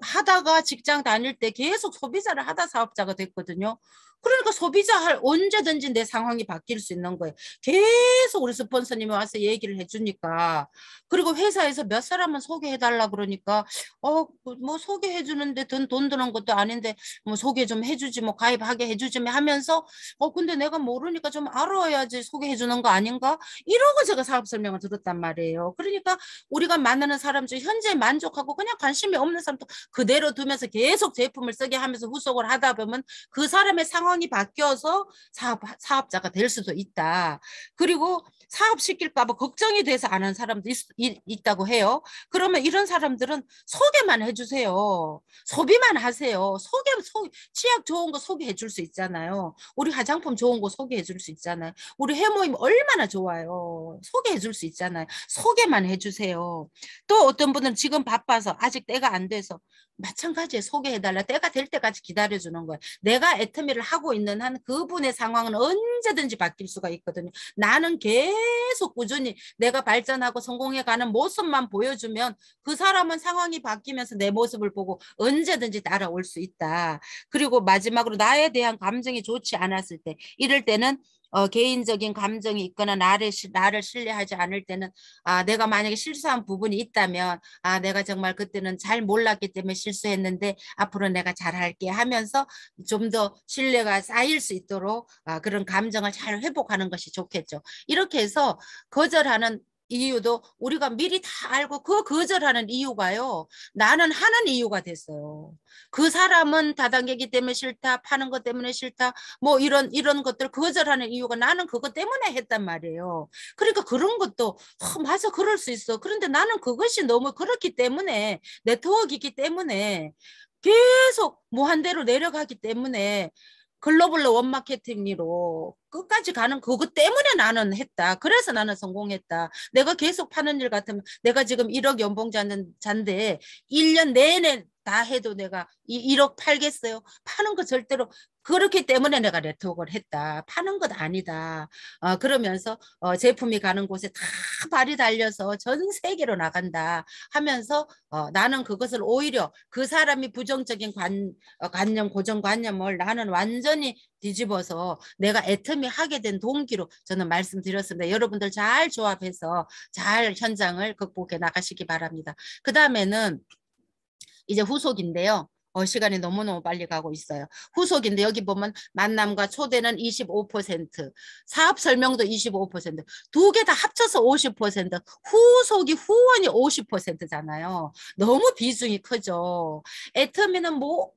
[SPEAKER 1] 하다가 직장 다닐 때 계속 소비자를 하다 사업자가 됐거든요. 그러니까 소비자 할 언제든지 내 상황이 바뀔 수 있는 거예요. 계속 우리 스폰서님이 와서 얘기를 해주니까 그리고 회사에서 몇 사람은 소개해달라 그러니까 어뭐 소개해 주는데 돈, 드는 것도 아닌데 뭐 소개 좀 해주지 뭐 가입하게 해주지 하면서 어 근데 내가 모르니까 좀 알아야지 소개해 주는 거 아닌가 이러고 제가 사업 설명을 들었단 말이에요. 그러니까 우리가 만나는 사람 중 현재 만족하고 그냥 관심이 없는 사람도 그대로 두면서 계속 제품을 쓰게 하면서 후속을 하다 보면 그 사람의 상황 상황이 바뀌어서 사업, 사업자가 될 수도 있다. 그리고 사업시킬까봐 걱정이 돼서 안한 사람도 있, 있다고 해요. 그러면 이런 사람들은 소개만 해주세요. 소비만 하세요. 소개, 소, 치약 좋은 거 소개해 줄 수 있잖아요. 우리 화장품 좋은 거 소개해 줄 수 있잖아요. 우리 해모임 얼마나 좋아요. 소개해 줄 수 있잖아요. 소개만 해주세요. 또 어떤 분은 지금 바빠서 아직 때가 안 돼서 마찬가지에 소개해달라. 때가 될 때까지 기다려주는 거예요. 내가 애터미를 하고 있는 한 그분의 상황은 언제든지 바뀔 수가 있거든요. 나는 계속 꾸준히 내가 발전하고 성공해가는 모습만 보여주면 그 사람은 상황이 바뀌면서 내 모습을 보고 언제든지 따라올 수 있다. 그리고 마지막으로 나에 대한 감정이 좋지 않았을 때 이럴 때는 어, 개인적인 감정이 있거나 나를 나를 신뢰하지 않을 때는 아 내가 만약에 실수한 부분이 있다면 아 내가 정말 그때는 잘 몰랐기 때문에 실수했는데 앞으로 내가 잘할게 하면서 좀 더 신뢰가 쌓일 수 있도록 아, 그런 감정을 잘 회복하는 것이 좋겠죠. 이렇게 해서 거절하는 이유도 우리가 미리 다 알고 그 거절하는 이유가요. 나는 하는 이유가 됐어요. 그 사람은 다단계기 때문에 싫다. 파는 것 때문에 싫다. 뭐 이런 이런 것들 거절하는 이유가 나는 그것 때문에 했단 말이에요. 그러니까 그런 것도 어, 맞아 그럴 수 있어. 그런데 나는 그것이 너무 그렇기 때문에 네트워크이기 때문에 계속 무한대로 내려가기 때문에 글로벌 원마케팅으로 끝까지 가는 그것 때문에 나는 했다. 그래서 나는 성공했다. 내가 계속 파는 일 같으면 내가 지금 1억 연봉 잔데 1년 내내 다 해도 내가 이 1억 팔겠어요? 파는 거 절대로 그렇기 때문에 내가 네트워크를 했다. 파는 것 아니다. 어, 그러면서 어, 제품이 가는 곳에 다 발이 달려서 전 세계로 나간다 하면서 어, 나는 그것을 오히려 그 사람이 부정적인 관, 어, 관념, 고정관념을 나는 완전히 뒤집어서 내가 애틈이 하게 된 동기로 저는 말씀드렸습니다. 여러분들 잘 조합해서 잘 현장을 극복해 나가시기 바랍니다. 그 다음에는 이제 후속인데요. 어, 시간이 너무너무 빨리 가고 있어요. 후속인데 여기 보면 만남과 초대는 25%, 사업 설명도 25%, 두 개 다 합쳐서 50%, 후속이 후원이 50%잖아요. 너무 비중이 크죠. 애터미는 뭐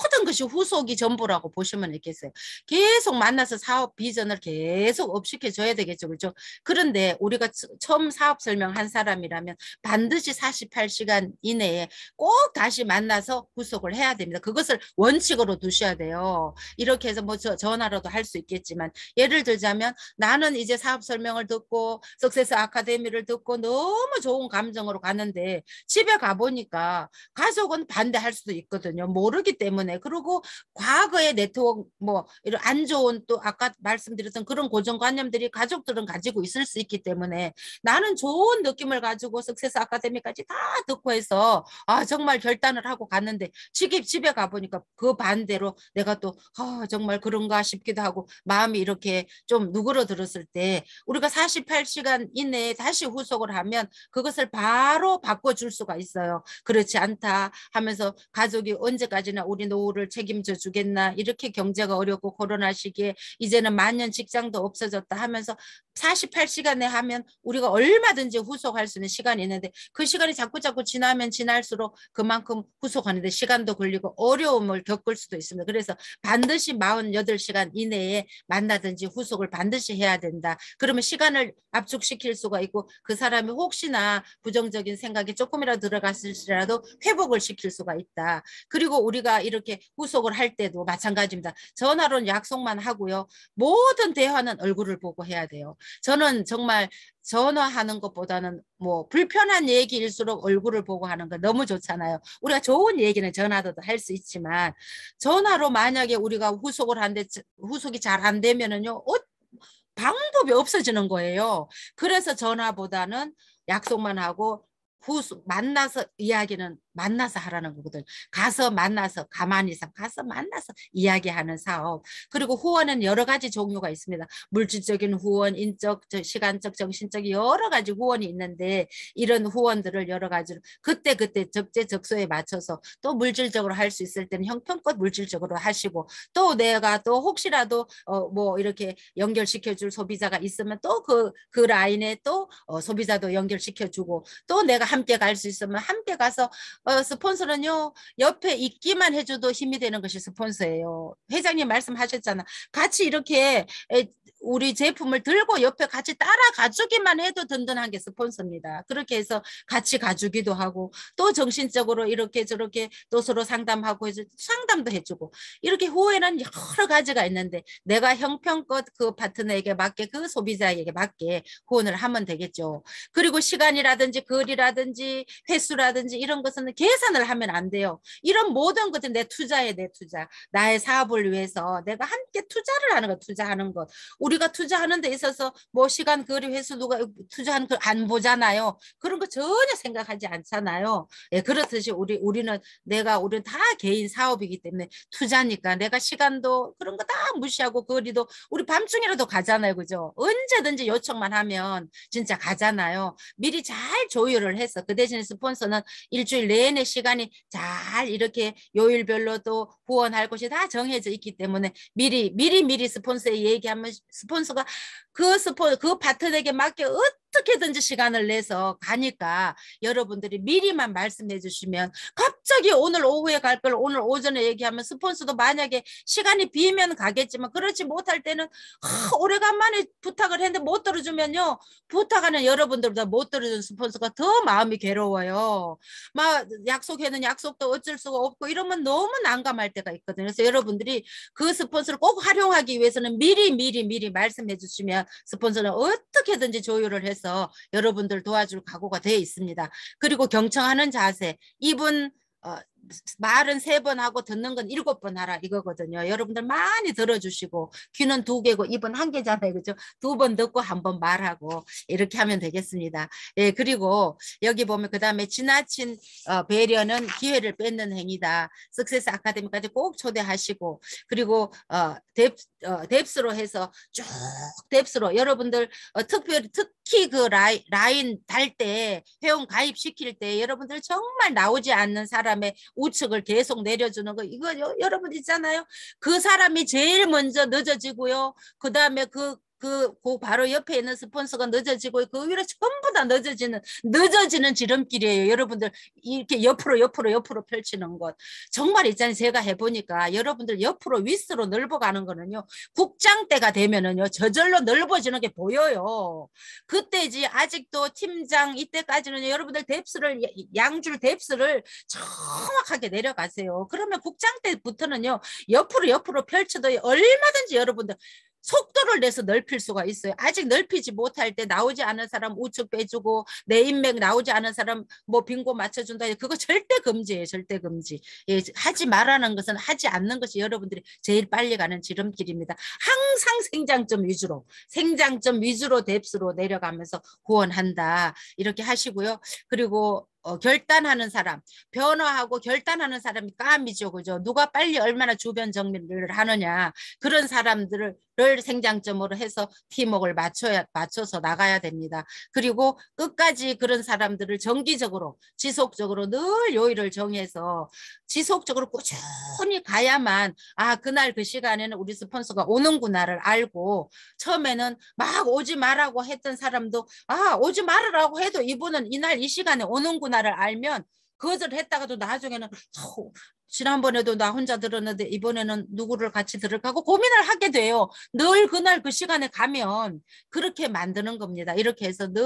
[SPEAKER 1] 모든 것이 후속이 전부라고 보시면 되겠어요. 계속 만나서 사업 비전을 계속 업시켜줘야 되겠죠. 그렇죠? 그런데 우리가 처음 사업 설명한 사람이라면 반드시 48시간 이내에 꼭 다시 만나서 후속을 해야 됩니다. 그것을 원칙으로 두셔야 돼요. 이렇게 해서 뭐 전화로도 할 수 있겠지만 예를 들자면 나는 이제 사업 설명을 듣고 석세스 아카데미를 듣고 너무 좋은 감정으로 가는데 집에 가보니까 가족은 반대할 수도 있거든요. 모르기 때문에 때문에 그리고 과거의 네트워크 뭐 이런 안 좋은 또 아까 말씀드렸던 그런 고정관념들이 가족들은 가지고 있을 수 있기 때문에 나는 좋은 느낌을 가지고 석세스 아카데미까지 다 듣고 해서 아 정말 결단을 하고 갔는데 지금 집에 가보니까 그 반대로 내가 또 아, 정말 그런가 싶기도 하고 마음이 이렇게 좀 누그러들었을 때 우리가 48시간 이내에 다시 후속을 하면 그것을 바로 바꿔줄 수가 있어요. 그렇지 않다 하면서 가족이 언제까지나 우리 노후를 책임져 주겠나 이렇게 경제가 어렵고 코로나 시기에 이제는 만년 직장도 없어졌다 하면서 48시간에 하면 우리가 얼마든지 후속할 수 있는 시간이 있는데 그 시간이 자꾸 자꾸 지나면 지날수록 그만큼 후속하는데 시간도 걸리고 어려움을 겪을 수도 있습니다. 그래서 반드시 48시간 이내에 만나든지 후속을 반드시 해야 된다. 그러면 시간을 압축시킬 수가 있고 그 사람이 혹시나 부정적인 생각이 조금이라도 들어갔을지라도 회복을 시킬 수가 있다. 그리고 우리가 이렇게 후속을 할 때도 마찬가지입니다. 전화로는 약속만 하고요. 모든 대화는 얼굴을 보고 해야 돼요. 저는 정말 전화하는 것보다는 뭐 불편한 얘기일수록 얼굴을 보고 하는 거 너무 좋잖아요. 우리가 좋은 얘기는 전화도 할 수 있지만 전화로 만약에 우리가 후속을 한데 후속이 잘 안 되면은요. 어, 방법이 없어지는 거예요. 그래서 전화보다는 약속만 하고 후 만나서 이야기는 만나서 하라는 거거든. 가서 만나서 가만히 있어. 가서 만나서 이야기하는 사업. 그리고 후원은 여러 가지 종류가 있습니다. 물질적인 후원, 인적, 시간적, 정신적 여러 가지 후원이 있는데 이런 후원들을 여러 가지로 그때 그때 적재 적소에 맞춰서 또 물질적으로 할 수 있을 때는 형편껏 물질적으로 하시고 또 내가 또 혹시라도 어뭐 이렇게 연결시켜 줄 소비자가 있으면 또 그그 그 라인에 또어 소비자도 연결시켜 주고 또 내가 함께 갈 수 있으면 함께 가서 어, 스폰서는요 옆에 있기만 해줘도 힘이 되는 것이 스폰서예요. 회장님 말씀하셨잖아. 같이 이렇게 우리 제품을 들고 옆에 같이 따라가주기만 해도 든든한 게 스폰서입니다. 그렇게 해서 같이 가주기도 하고 또 정신적으로 이렇게 저렇게 또 서로 상담하고 해서 상담도 해주고 이렇게 후에는 여러 가지가 있는데 내가 형편껏 그 파트너에게 맞게 그 소비자에게 맞게 후원을 하면 되겠죠. 그리고 시간이라든지 거리라든지 횟수라든지 이런 것은 계산을 하면 안 돼요. 이런 모든 것은 내 투자에 내 투자 나의 사업을 위해서 내가 함께 투자를 하는 것 투자하는 것 우리 우리가 투자하는 데 있어서 뭐 시간 거리 회수 누가 투자한 걸안 그 보잖아요. 그런 거 전혀 생각하지 않잖아요. 예, 그렇듯이 우리 우리는 내가 우리는 다 개인 사업이기 때문에 투자니까 내가 시간도 그런 거 다 무시하고 거리도 우리 밤중이라도 가잖아요. 그죠? 언제든지 요청만 하면 진짜 가잖아요. 미리 잘 조율을 해서 그 대신에 스폰서는 일주일 내내 시간이 잘 이렇게 요일별로 도 후원할 곳이 다 정해져 있기 때문에 미리 미리 미리 스폰서에 얘기하면 스폰서가 그 스폰 그 파트너에게 맞게 어떻게든지 시간을 내서 가니까 여러분들이 미리만 말씀해 주시면 갑자기 오늘 오후에 갈 걸 오늘 오전에 얘기하면 스폰서도 만약에 시간이 비면 가겠지만 그렇지 못할 때는 오래간만에 부탁을 했는데 못 들어주면요 부탁하는 여러분들보다 못 들어준 스폰서가 더 마음이 괴로워요 막약속해는 약속도 어쩔 수가 없고 이러면 너무 난감할 때가 있거든요 그래서 여러분들이 그 스폰서를 꼭 활용하기 위해서는 미리 미리 미리 말씀해 주시면 스폰서는 어떻게든지 조율을 해서 해서 여러분들 도와줄 각오가 되어 있습니다. 그리고 경청하는 자세, 이분 어, 말은 세 번 하고 듣는 건 일곱 번 하라 이거거든요. 여러분들 많이 들어주시고 귀는 두 개고 입은 한 개잖아요. 그죠? 두 번 듣고 한 번 말하고 이렇게 하면 되겠습니다. 예, 그리고 여기 보면 그 다음에 지나친 어, 배려는 기회를 뺏는 행위다. 석세스 아카데미까지 꼭 초대하시고 그리고 어, 대, 어, 뎁스로 해서 쭉 뎁스로 여러분들 어, 특별히 특히 그 라인, 라인 달 때 회원 가입 시킬 때 여러분들 정말 나오지 않는 사람의 우측을 계속 내려주는 거 이거 요, 여러분 있잖아요. 그 사람이 제일 먼저 늦어지고요. 그 다음에 그 그, 그 바로 옆에 있는 스폰서가 늦어지고 그 위로 전부 다 늦어지는 늦어지는 지름길이에요. 여러분들 이렇게 옆으로 옆으로 옆으로 펼치는 것 정말 있잖아요. 제가 해보니까 여러분들 옆으로 위스로 넓어가는 거는요. 국장 때가 되면은요 저절로 넓어지는 게 보여요. 그때지 아직도 팀장 이때까지는 여러분들 뎁스를 양줄 뎁스를 정확하게 내려가세요. 그러면 국장 때부터는요 옆으로 옆으로 펼쳐도 얼마든지 여러분들 속도를 내서 넓힐 수가 있어요. 아직 넓히지 못할 때 나오지 않은 사람 우측 빼주고 내 인맥 나오지 않은 사람 뭐 빙고 맞춰준다. 그거 절대 금지예요. 절대 금지. 예, 하지 말라는 것은 하지 않는 것이 여러분들이 제일 빨리 가는 지름길입니다. 항상 생장점 위주로 생장점 위주로 뎁스로 내려가면서 구원한다 이렇게 하시고요. 그리고 어, 결단하는 사람, 변화하고 결단하는 사람이 까미죠. 그죠? 누가 빨리 얼마나 주변 정리를 하느냐. 그런 사람들을 생장점으로 해서 팀웍을 맞춰야, 맞춰서 나가야 됩니다. 그리고 끝까지 그런 사람들을 정기적으로, 지속적으로 늘 요일을 정해서 지속적으로 꾸준히 가야만, 아, 그날 그 시간에는 우리 스폰서가 오는구나를 알고, 처음에는 막 오지 말라고 했던 사람도, 아, 오지 말으라고 해도 이분은 이날 이 시간에 오는구나. 나를 알면 그것을 했다가도 나중에는 지난번에도 나 혼자 들었는데 이번에는 누구를 같이 들을까고 고민을 하게 돼요. 늘 그날 그 시간에 가면 그렇게 만드는 겁니다. 이렇게 해서 늘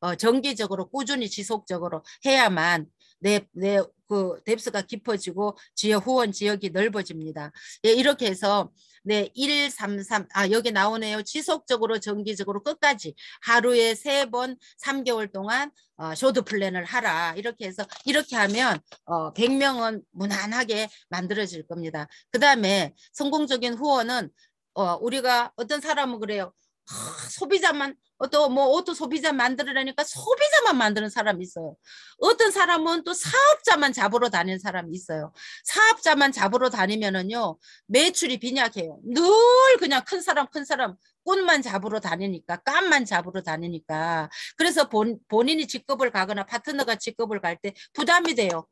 [SPEAKER 1] 어, 정기적으로 꾸준히 지속적으로 해야만 내, 내, 그 뎁스가 깊어지고 지역 후원 지역이 넓어집니다. 예, 이렇게 해서 네, 1, 3, 3. 아, 여기 나오네요. 지속적으로 정기적으로 끝까지 하루에 세 번 삼개월 동안 어, 쇼드 플랜을 하라. 이렇게 해서 이렇게 하면 어, 100명은 무난하게 만들어질 겁니다. 그다음에 성공적인 후원은 어, 우리가 어떤 사람은 그래요. 하, 아, 소비자만 또뭐 오토 소비자 만들으려니까 소비자만 만드는 사람 있어요. 어떤 사람은 또 사업자만 잡으러 다니는 사람 있어요. 사업자만 잡으러 다니면은요 매출이 빈약해요. 늘 그냥 큰 사람 큰 사람 꽃만 잡으러 다니니까 깜만 잡으러 다니니까 그래서 본, 본인이 직급을 가거나 파트너가 직급을 갈 때 부담이 돼요.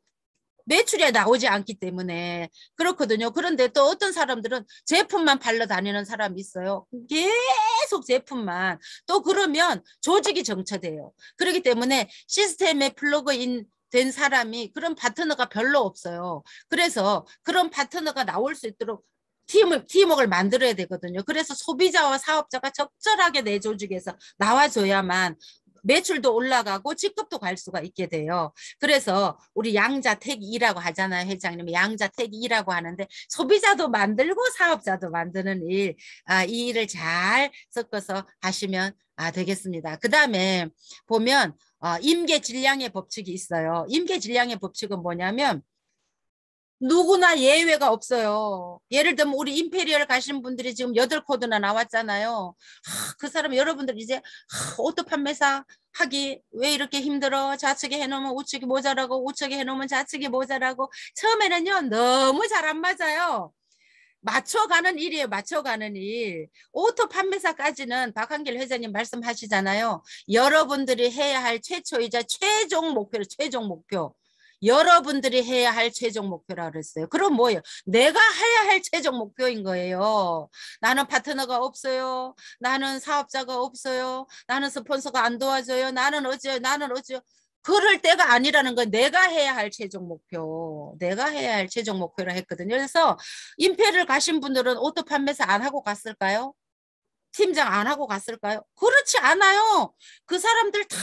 [SPEAKER 1] 매출이 나오지 않기 때문에 그렇거든요. 그런데 또 어떤 사람들은 제품만 팔러 다니는 사람이 있어요. 계속 제품만. 또 그러면 조직이 정체돼요. 그렇기 때문에 시스템에 플러그인 된 사람이 그런 파트너가 별로 없어요. 그래서 그런 파트너가 나올 수 있도록 팀을 팀웍을 만들어야 되거든요. 그래서 소비자와 사업자가 적절하게 내 조직에서 나와줘야만 매출도 올라가고 직급도 갈 수가 있게 돼요. 그래서 우리 양자택이라고 하잖아요. 회장님 양자택이라고 하는데 소비자도 만들고 사업자도 만드는 일, 아, 이 일을 잘 섞어서 하시면 아, 되겠습니다. 그 다음에 보면 어, 임계 질량의 법칙이 있어요. 임계 질량의 법칙은 뭐냐면 누구나 예외가 없어요. 예를 들면 우리 임페리얼 가신 분들이 지금 여덟 코드나 나왔잖아요. 하, 그 사람 여러분들 이제 하, 오토 판매사 하기 왜 이렇게 힘들어? 좌측에 해놓으면 우측이 모자라고 우측에 해놓으면 좌측이 모자라고 처음에는요 너무 잘 안 맞아요. 맞춰가는 일이에요. 맞춰가는 일. 오토 판매사까지는 박한길 회장님 말씀하시잖아요. 여러분들이 해야 할 최초이자 최종 목표를 최종 목표. 여러분들이 해야 할 최종 목표라 그랬어요. 그럼 뭐예요? 내가 해야 할 최종 목표인 거예요. 나는 파트너가 없어요. 나는 사업자가 없어요. 나는 스폰서가 안 도와줘요. 나는 어찌요 나는 어찌요 그럴 때가 아니라는 건 내가 해야 할 최종 목표, 내가 해야 할 최종 목표라 했거든요. 그래서 임페를 가신 분들은 오토 판매사 안 하고 갔을까요? 팀장 안 하고 갔을까요? 그렇지 않아요. 그 사람들 다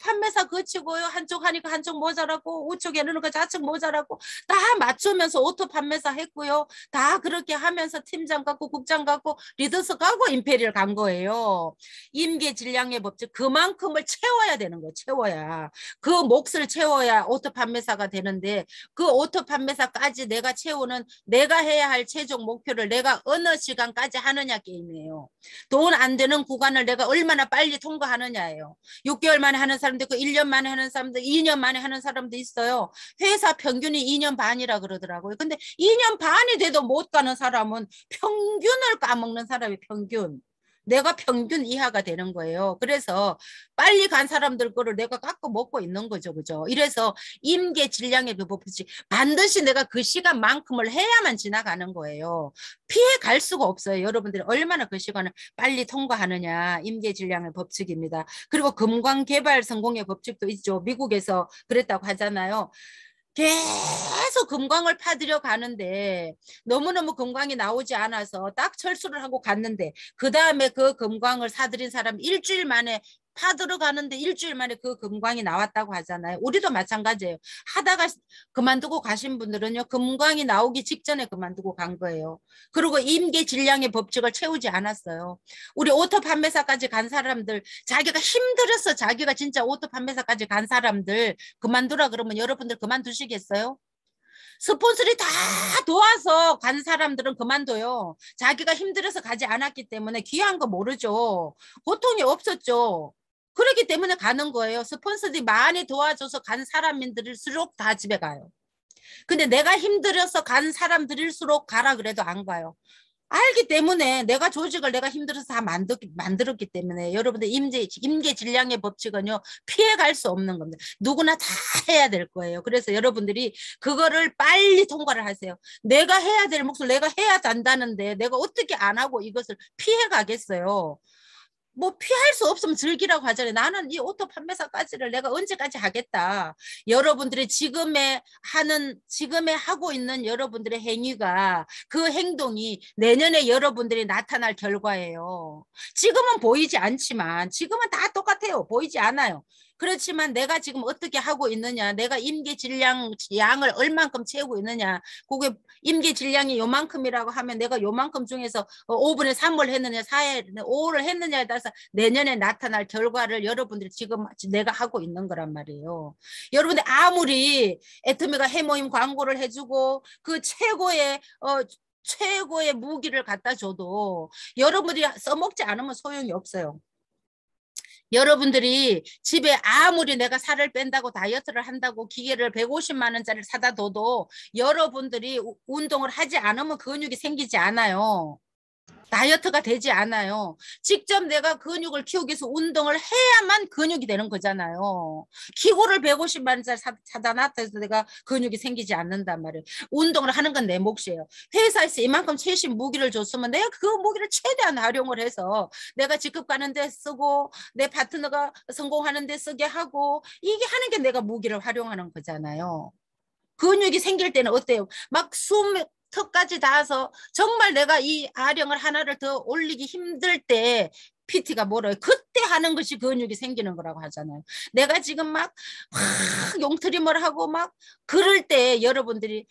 [SPEAKER 1] 판매사 거치고요. 한쪽 하니까 한쪽 모자라고 우측 에르니까 좌측 모자라고 다 맞추면서 오토 판매사 했고요. 다 그렇게 하면서 팀장 갖고 국장 갖고 리더스 갖고 임페리얼 간 거예요. 임계 질량의 법칙 그만큼을 채워야 되는 거예요. 채워야. 그 몫을 채워야 오토 판매사가 되는데 그 오토 판매사까지 내가 채우는 내가 해야 할 최종 목표를 내가 어느 시간까지 하느냐 게임이에요. 돈안 되는 구간을 내가 얼마나 빨리 통과하느냐예요. 6개월 만에 하는 사람도 있고 1년 만에 하는 사람도 2년 만에 하는 사람도 있어요. 회사 평균이 2년 반이라 그러더라고요. 근데 2년 반이 돼도 못 가는 사람은 평균을 까먹는 사람이 평균. 내가 평균 이하가 되는 거예요. 그래서 빨리 간 사람들 거를 내가 깎고 먹고 있는 거죠. 그죠? 이래서 임계 질량의 교법이지 반드시 내가 그 시간만큼을 해야만 지나가는 거예요. 피해 갈 수가 없어요. 여러분들이 얼마나 그 시간을 빨리 통과하느냐. 임계 질량의 법칙입니다. 그리고 금광 개발 성공의 법칙도 있죠. 미국에서 그랬다고 하잖아요. 계속 금광을 파들여 가는데 너무너무 금광이 나오지 않아서 딱 철수를 하고 갔는데 그 다음에 그 금광을 사들인 사람 일주일 만에 파들어 가는데 일주일 만에 그 금광이 나왔다고 하잖아요. 우리도 마찬가지예요. 하다가 그만두고 가신 분들은요. 금광이 나오기 직전에 그만두고 간 거예요. 그리고 임계 질량의 법칙을 채우지 않았어요. 우리 오토 판매사까지 간 사람들 자기가 힘들어서 자기가 진짜 오토 판매사까지 간 사람들 그만두라 그러면 여러분들 그만두시겠어요? 스폰서리 다 도와서 간 사람들은 그만둬요. 자기가 힘들어서 가지 않았기 때문에 귀한 거 모르죠. 고통이 없었죠. 그렇기 때문에 가는 거예요. 스폰서들이 많이 도와줘서 간 사람들일수록 다 집에 가요. 근데 내가 힘들어서 간 사람들일수록 가라 그래도 안 가요. 알기 때문에 내가 조직을 내가 힘들어서 다 만들, 만들었기 때문에 여러분들 임재, 임계 질량의 법칙은요, 피해갈 수 없는 겁니다. 누구나 다 해야 될 거예요. 그래서 여러분들이 그거를 빨리 통과를 하세요. 내가 해야 될 몫을 내가 해야 된다는데 내가 어떻게 안 하고 이것을 피해가겠어요. 뭐 피할 수 없으면 즐기라고 하잖아요. 나는 이 오토 판매사까지를 내가 언제까지 하겠다. 여러분들이지금에 하는 지금에 하고 있는 여러분들의 행위가 그 행동이 내년에 여러분들이 나타날 결과예요. 지금은 보이지 않지만 지금은 다 똑같아요. 보이지 않아요. 그렇지만 내가 지금 어떻게 하고 있느냐 내가 임계 질량 양을 얼만큼 채우고 있느냐 그게 임계 질량이 요만큼이라고 하면 내가 요만큼 중에서 5분의 어, 3을 했느냐 4분의 5를 했느냐에 따라서 내년에 나타날 결과를 여러분들이 지금 내가 하고 있는 거란 말이에요. 여러분들 아무리 애터미가 해모임 광고를 해주고 그 최고의 어, 최고의 무기를 갖다 줘도 여러분들이 써먹지 않으면 소용이 없어요. 여러분들이 집에 아무리 내가 살을 뺀다고 다이어트를 한다고 기계를 150만 원짜리 를 사다 둬도 여러분들이 운동을 하지 않으면 근육이 생기지 않아요. 다이어트가 되지 않아요. 직접 내가 근육을 키우기 위해서 운동을 해야만 근육이 되는 거잖아요. 기구를 150만 원짜리 사다 놨다해서 내가 근육이 생기지 않는단 말이에요. 운동을 하는 건 내 몫이에요. 회사에서 이만큼 최신 무기를 줬으면 내가 그 무기를 최대한 활용을 해서 내가 직급 가는데 쓰고 내 파트너가 성공하는데 쓰게 하고 이게 하는 게 내가 무기를 활용하는 거잖아요. 근육이 생길 때는 어때요? 막숨 턱까지 닿아서 정말 내가 이 아령을 하나를 더 올리기 힘들 때 PT가 뭐래요? 그때 하는 것이 근육이 생기는 거라고 하잖아요. 내가 지금 막, 막 용트림을 하고 막 그럴 때 여러분들이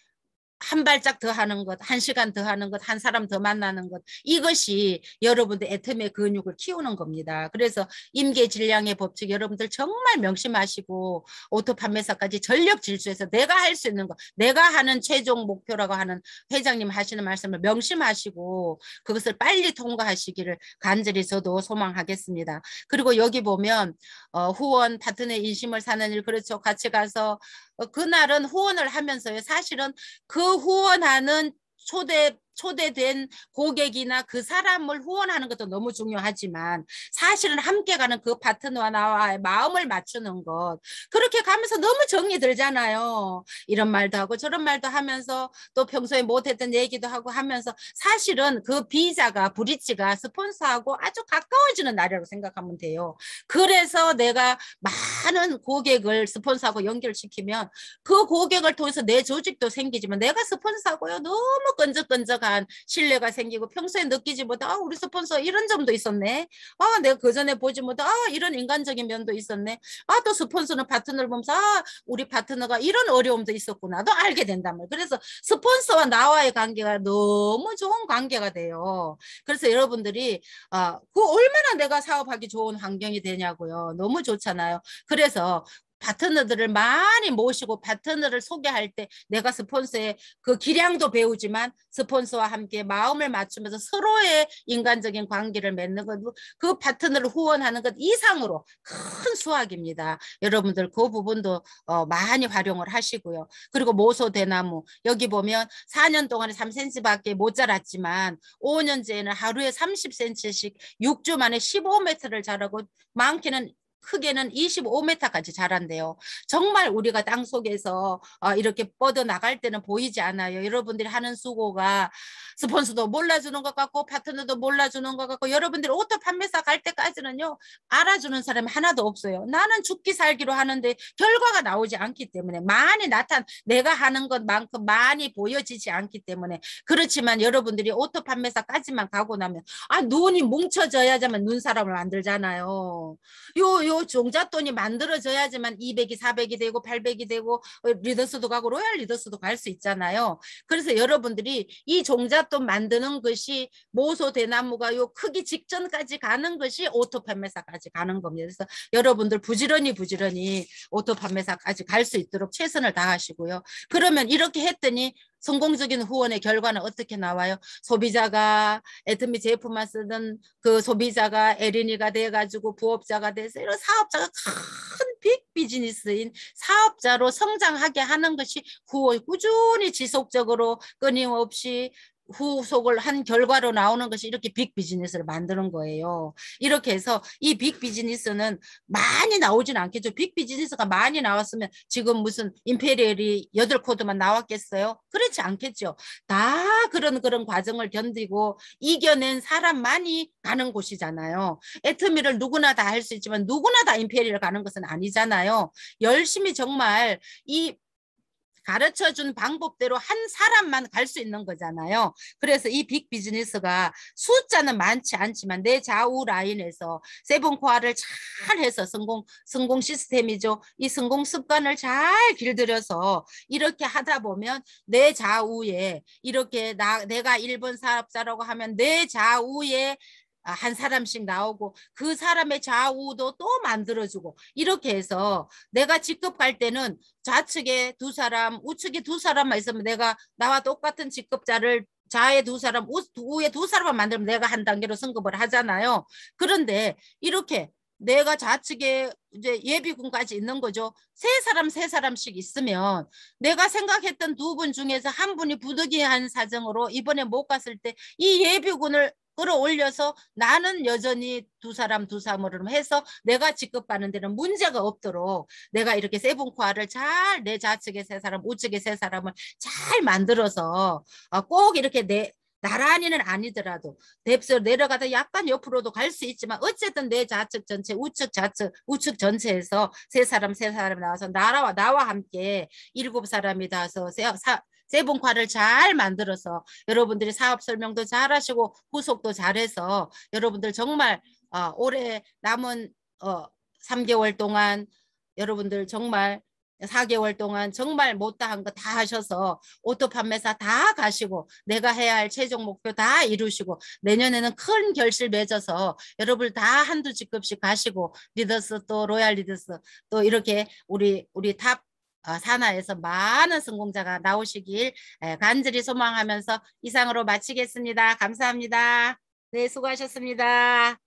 [SPEAKER 1] 한 발짝 더 하는 것, 한 시간 더 하는 것, 한 사람 더 만나는 것 이것이 여러분들 애틈의 근육을 키우는 겁니다. 그래서 임계 질량의 법칙 여러분들 정말 명심하시고 오토 판매사까지 전력 질주해서 내가 할 수 있는 것, 내가 하는 최종 목표라고 하는 회장님 하시는 말씀을 명심하시고 그것을 빨리 통과하시기를 간절히 저도 소망하겠습니다. 그리고 여기 보면 어, 후원 파트너 인심을 사는 일 그렇죠. 같이 가서 어, 그날은 후원을 하면서요. 사실은 그 후원하는 초대 초대된 고객이나 그 사람을 후원하는 것도 너무 중요하지만 사실은 함께 가는 그 파트너와 나와의 마음을 맞추는 것 그렇게 가면서 너무 정이 들잖아요. 이런 말도 하고 저런 말도 하면서 또 평소에 못했던 얘기도 하고 하면서 사실은 그 비자가 브릿지가 스폰서하고 아주 가까워지는 날이라고 생각하면 돼요. 그래서 내가 많은 고객을 스폰서하고 연결시키면 그 고객을 통해서 내 조직도 생기지만 내가 스폰서하고요 너무 끈적끈적 약간 신뢰가 생기고 평소에 느끼지 못한 아 우리 스폰서 이런 점도 있었네. 아 내가 그 전에 보지 못한 아 이런 인간적인 면도 있었네. 아 또 스폰서는 파트너를 보면서 아 우리 파트너가 이런 어려움도 있었구나도 알게 된단 말이에요. 그래서 스폰서와 나와의 관계가 너무 좋은 관계가 돼요. 그래서 여러분들이 아그 얼마나 내가 사업하기 좋은 환경이 되냐고요. 너무 좋잖아요. 그래서 파트너들을 많이 모시고 파트너를 소개할 때 내가 스폰서의 그 기량도 배우지만 스폰서와 함께 마음을 맞추면서 서로의 인간적인 관계를 맺는 것, 도그 파트너를 후원하는 것 이상으로 큰 수확입니다. 여러분들 그 부분도 어, 많이 활용을 하시고요. 그리고 모소 대나무 여기 보면 4년 동안에 3cm밖에 못 자랐지만 5년째에는 하루에 30cm씩 6주 만에 15m를 자라고 많게는 크게는 25m까지 자란대요. 정말 우리가 땅 속에서 어, 이렇게 뻗어 나갈 때는 보이지 않아요. 여러분들이 하는 수고가 스폰서도 몰라주는 것 같고 파트너도 몰라주는 것 같고 여러분들이 오토 판매사 갈 때까지는요 알아주는 사람이 하나도 없어요. 나는 죽기 살기로 하는데 결과가 나오지 않기 때문에 많이 나타 내가 하는 것만큼 많이 보여지지 않기 때문에 그렇지만 여러분들이 오토 판매사까지만 가고 나면 아 눈이 뭉쳐져야지만 눈 사람을 만들잖아요. 요요 종잣돈이 만들어져야지만 200이 400이 되고 800이 되고 어, 리더스도 가고 로얄 리더스도 갈 수 있잖아요. 그래서 여러분들이 이 종잣돈 만드는 것이 모소 대나무가 요 크기 직전까지 가는 것이 오토 판매사까지 가는 겁니다. 그래서 여러분들 부지런히 부지런히 오토 판매사까지 갈 수 있도록 최선을 다하시고요. 그러면 이렇게 했더니 성공적인 후원의 결과는 어떻게 나와요? 소비자가 애터미 제품만 쓰던 그 소비자가 에린이가 돼가지고 부업자가 돼서 이런 사업자가 큰 빅 비즈니스인 사업자로 성장하게 하는 것이 후원 꾸준히 지속적으로 끊임없이 후속을 한 결과로 나오는 것이 이렇게 빅 비즈니스를 만드는 거예요. 이렇게 해서 이 빅 비즈니스는 많이 나오진 않겠죠. 빅 비즈니스가 많이 나왔으면 지금 무슨 임페리얼이 여덟 코드만 나왔겠어요? 그렇지 않겠죠. 다 그런 그런 과정을 견디고 이겨낸 사람만이 가는 곳이잖아요. 애터미를 누구나 다 할 수 있지만 누구나 다 임페리얼 가는 것은 아니잖아요. 열심히 정말 이 가르쳐준 방법대로 한 사람만 갈 수 있는 거잖아요. 그래서 이 빅 비즈니스가 숫자는 많지 않지만 내 좌우 라인에서 세븐코어를 잘 해서 성공 성공 시스템이죠. 이 성공 습관을 잘 길들여서 이렇게 하다 보면 내 좌우에 이렇게 나 내가 일본 사업자라고 하면 내 좌우에 아, 한 사람씩 나오고 그 사람의 좌우도 또 만들어주고 이렇게 해서 내가 직급 갈 때는 좌측에 두 사람 우측에 두 사람만 있으면 내가 나와 똑같은 직급자를 좌에 두 사람 우에 두 사람만 만들면 내가 한 단계로 승급을 하잖아요. 그런데 이렇게 내가 좌측에 이제 예비군까지 있는 거죠. 세 사람 세 사람씩 있으면 내가 생각했던 두 분 중에서 한 분이 부득이한 사정으로 이번에 못 갔을 때 이 예비군을 끌어올려서 나는 여전히 두 사람 두사람으 해서 내가 지급받는 데는 문제가 없도록 내가 이렇게 세븐코아를 잘 내 좌측에 세 사람 우측에 세 사람을 잘 만들어서 어, 꼭 이렇게 내 나란히는 아니더라도 뎁스로 내려가다 약간 옆으로도 갈 수 있지만 어쨌든 내 좌측 전체 우측 좌측 우측 전체에서 세 사람 세 사람 나와서 나와 라 나와 함께 일곱 사람이 다서 세, 사, 세분화를 잘 만들어서 여러분들이 사업 설명도 잘하시고 후속도 잘해서 여러분들 정말 어, 올해 남은 어, 3개월 동안 여러분들 정말 4개월 동안 정말 못다한 거 다 하셔서 오토 판매사 다 가시고 내가 해야 할 최종 목표 다 이루시고 내년에는 큰 결실 맺어서 여러분들 다 한두 직급씩 가시고 리더스 또 로얄 리더스 또 이렇게 우리 우리 탑 어, 산하에서 많은 성공자가 나오시길 예, 간절히 소망하면서 이상으로 마치겠습니다. 감사합니다. 네, 수고하셨습니다.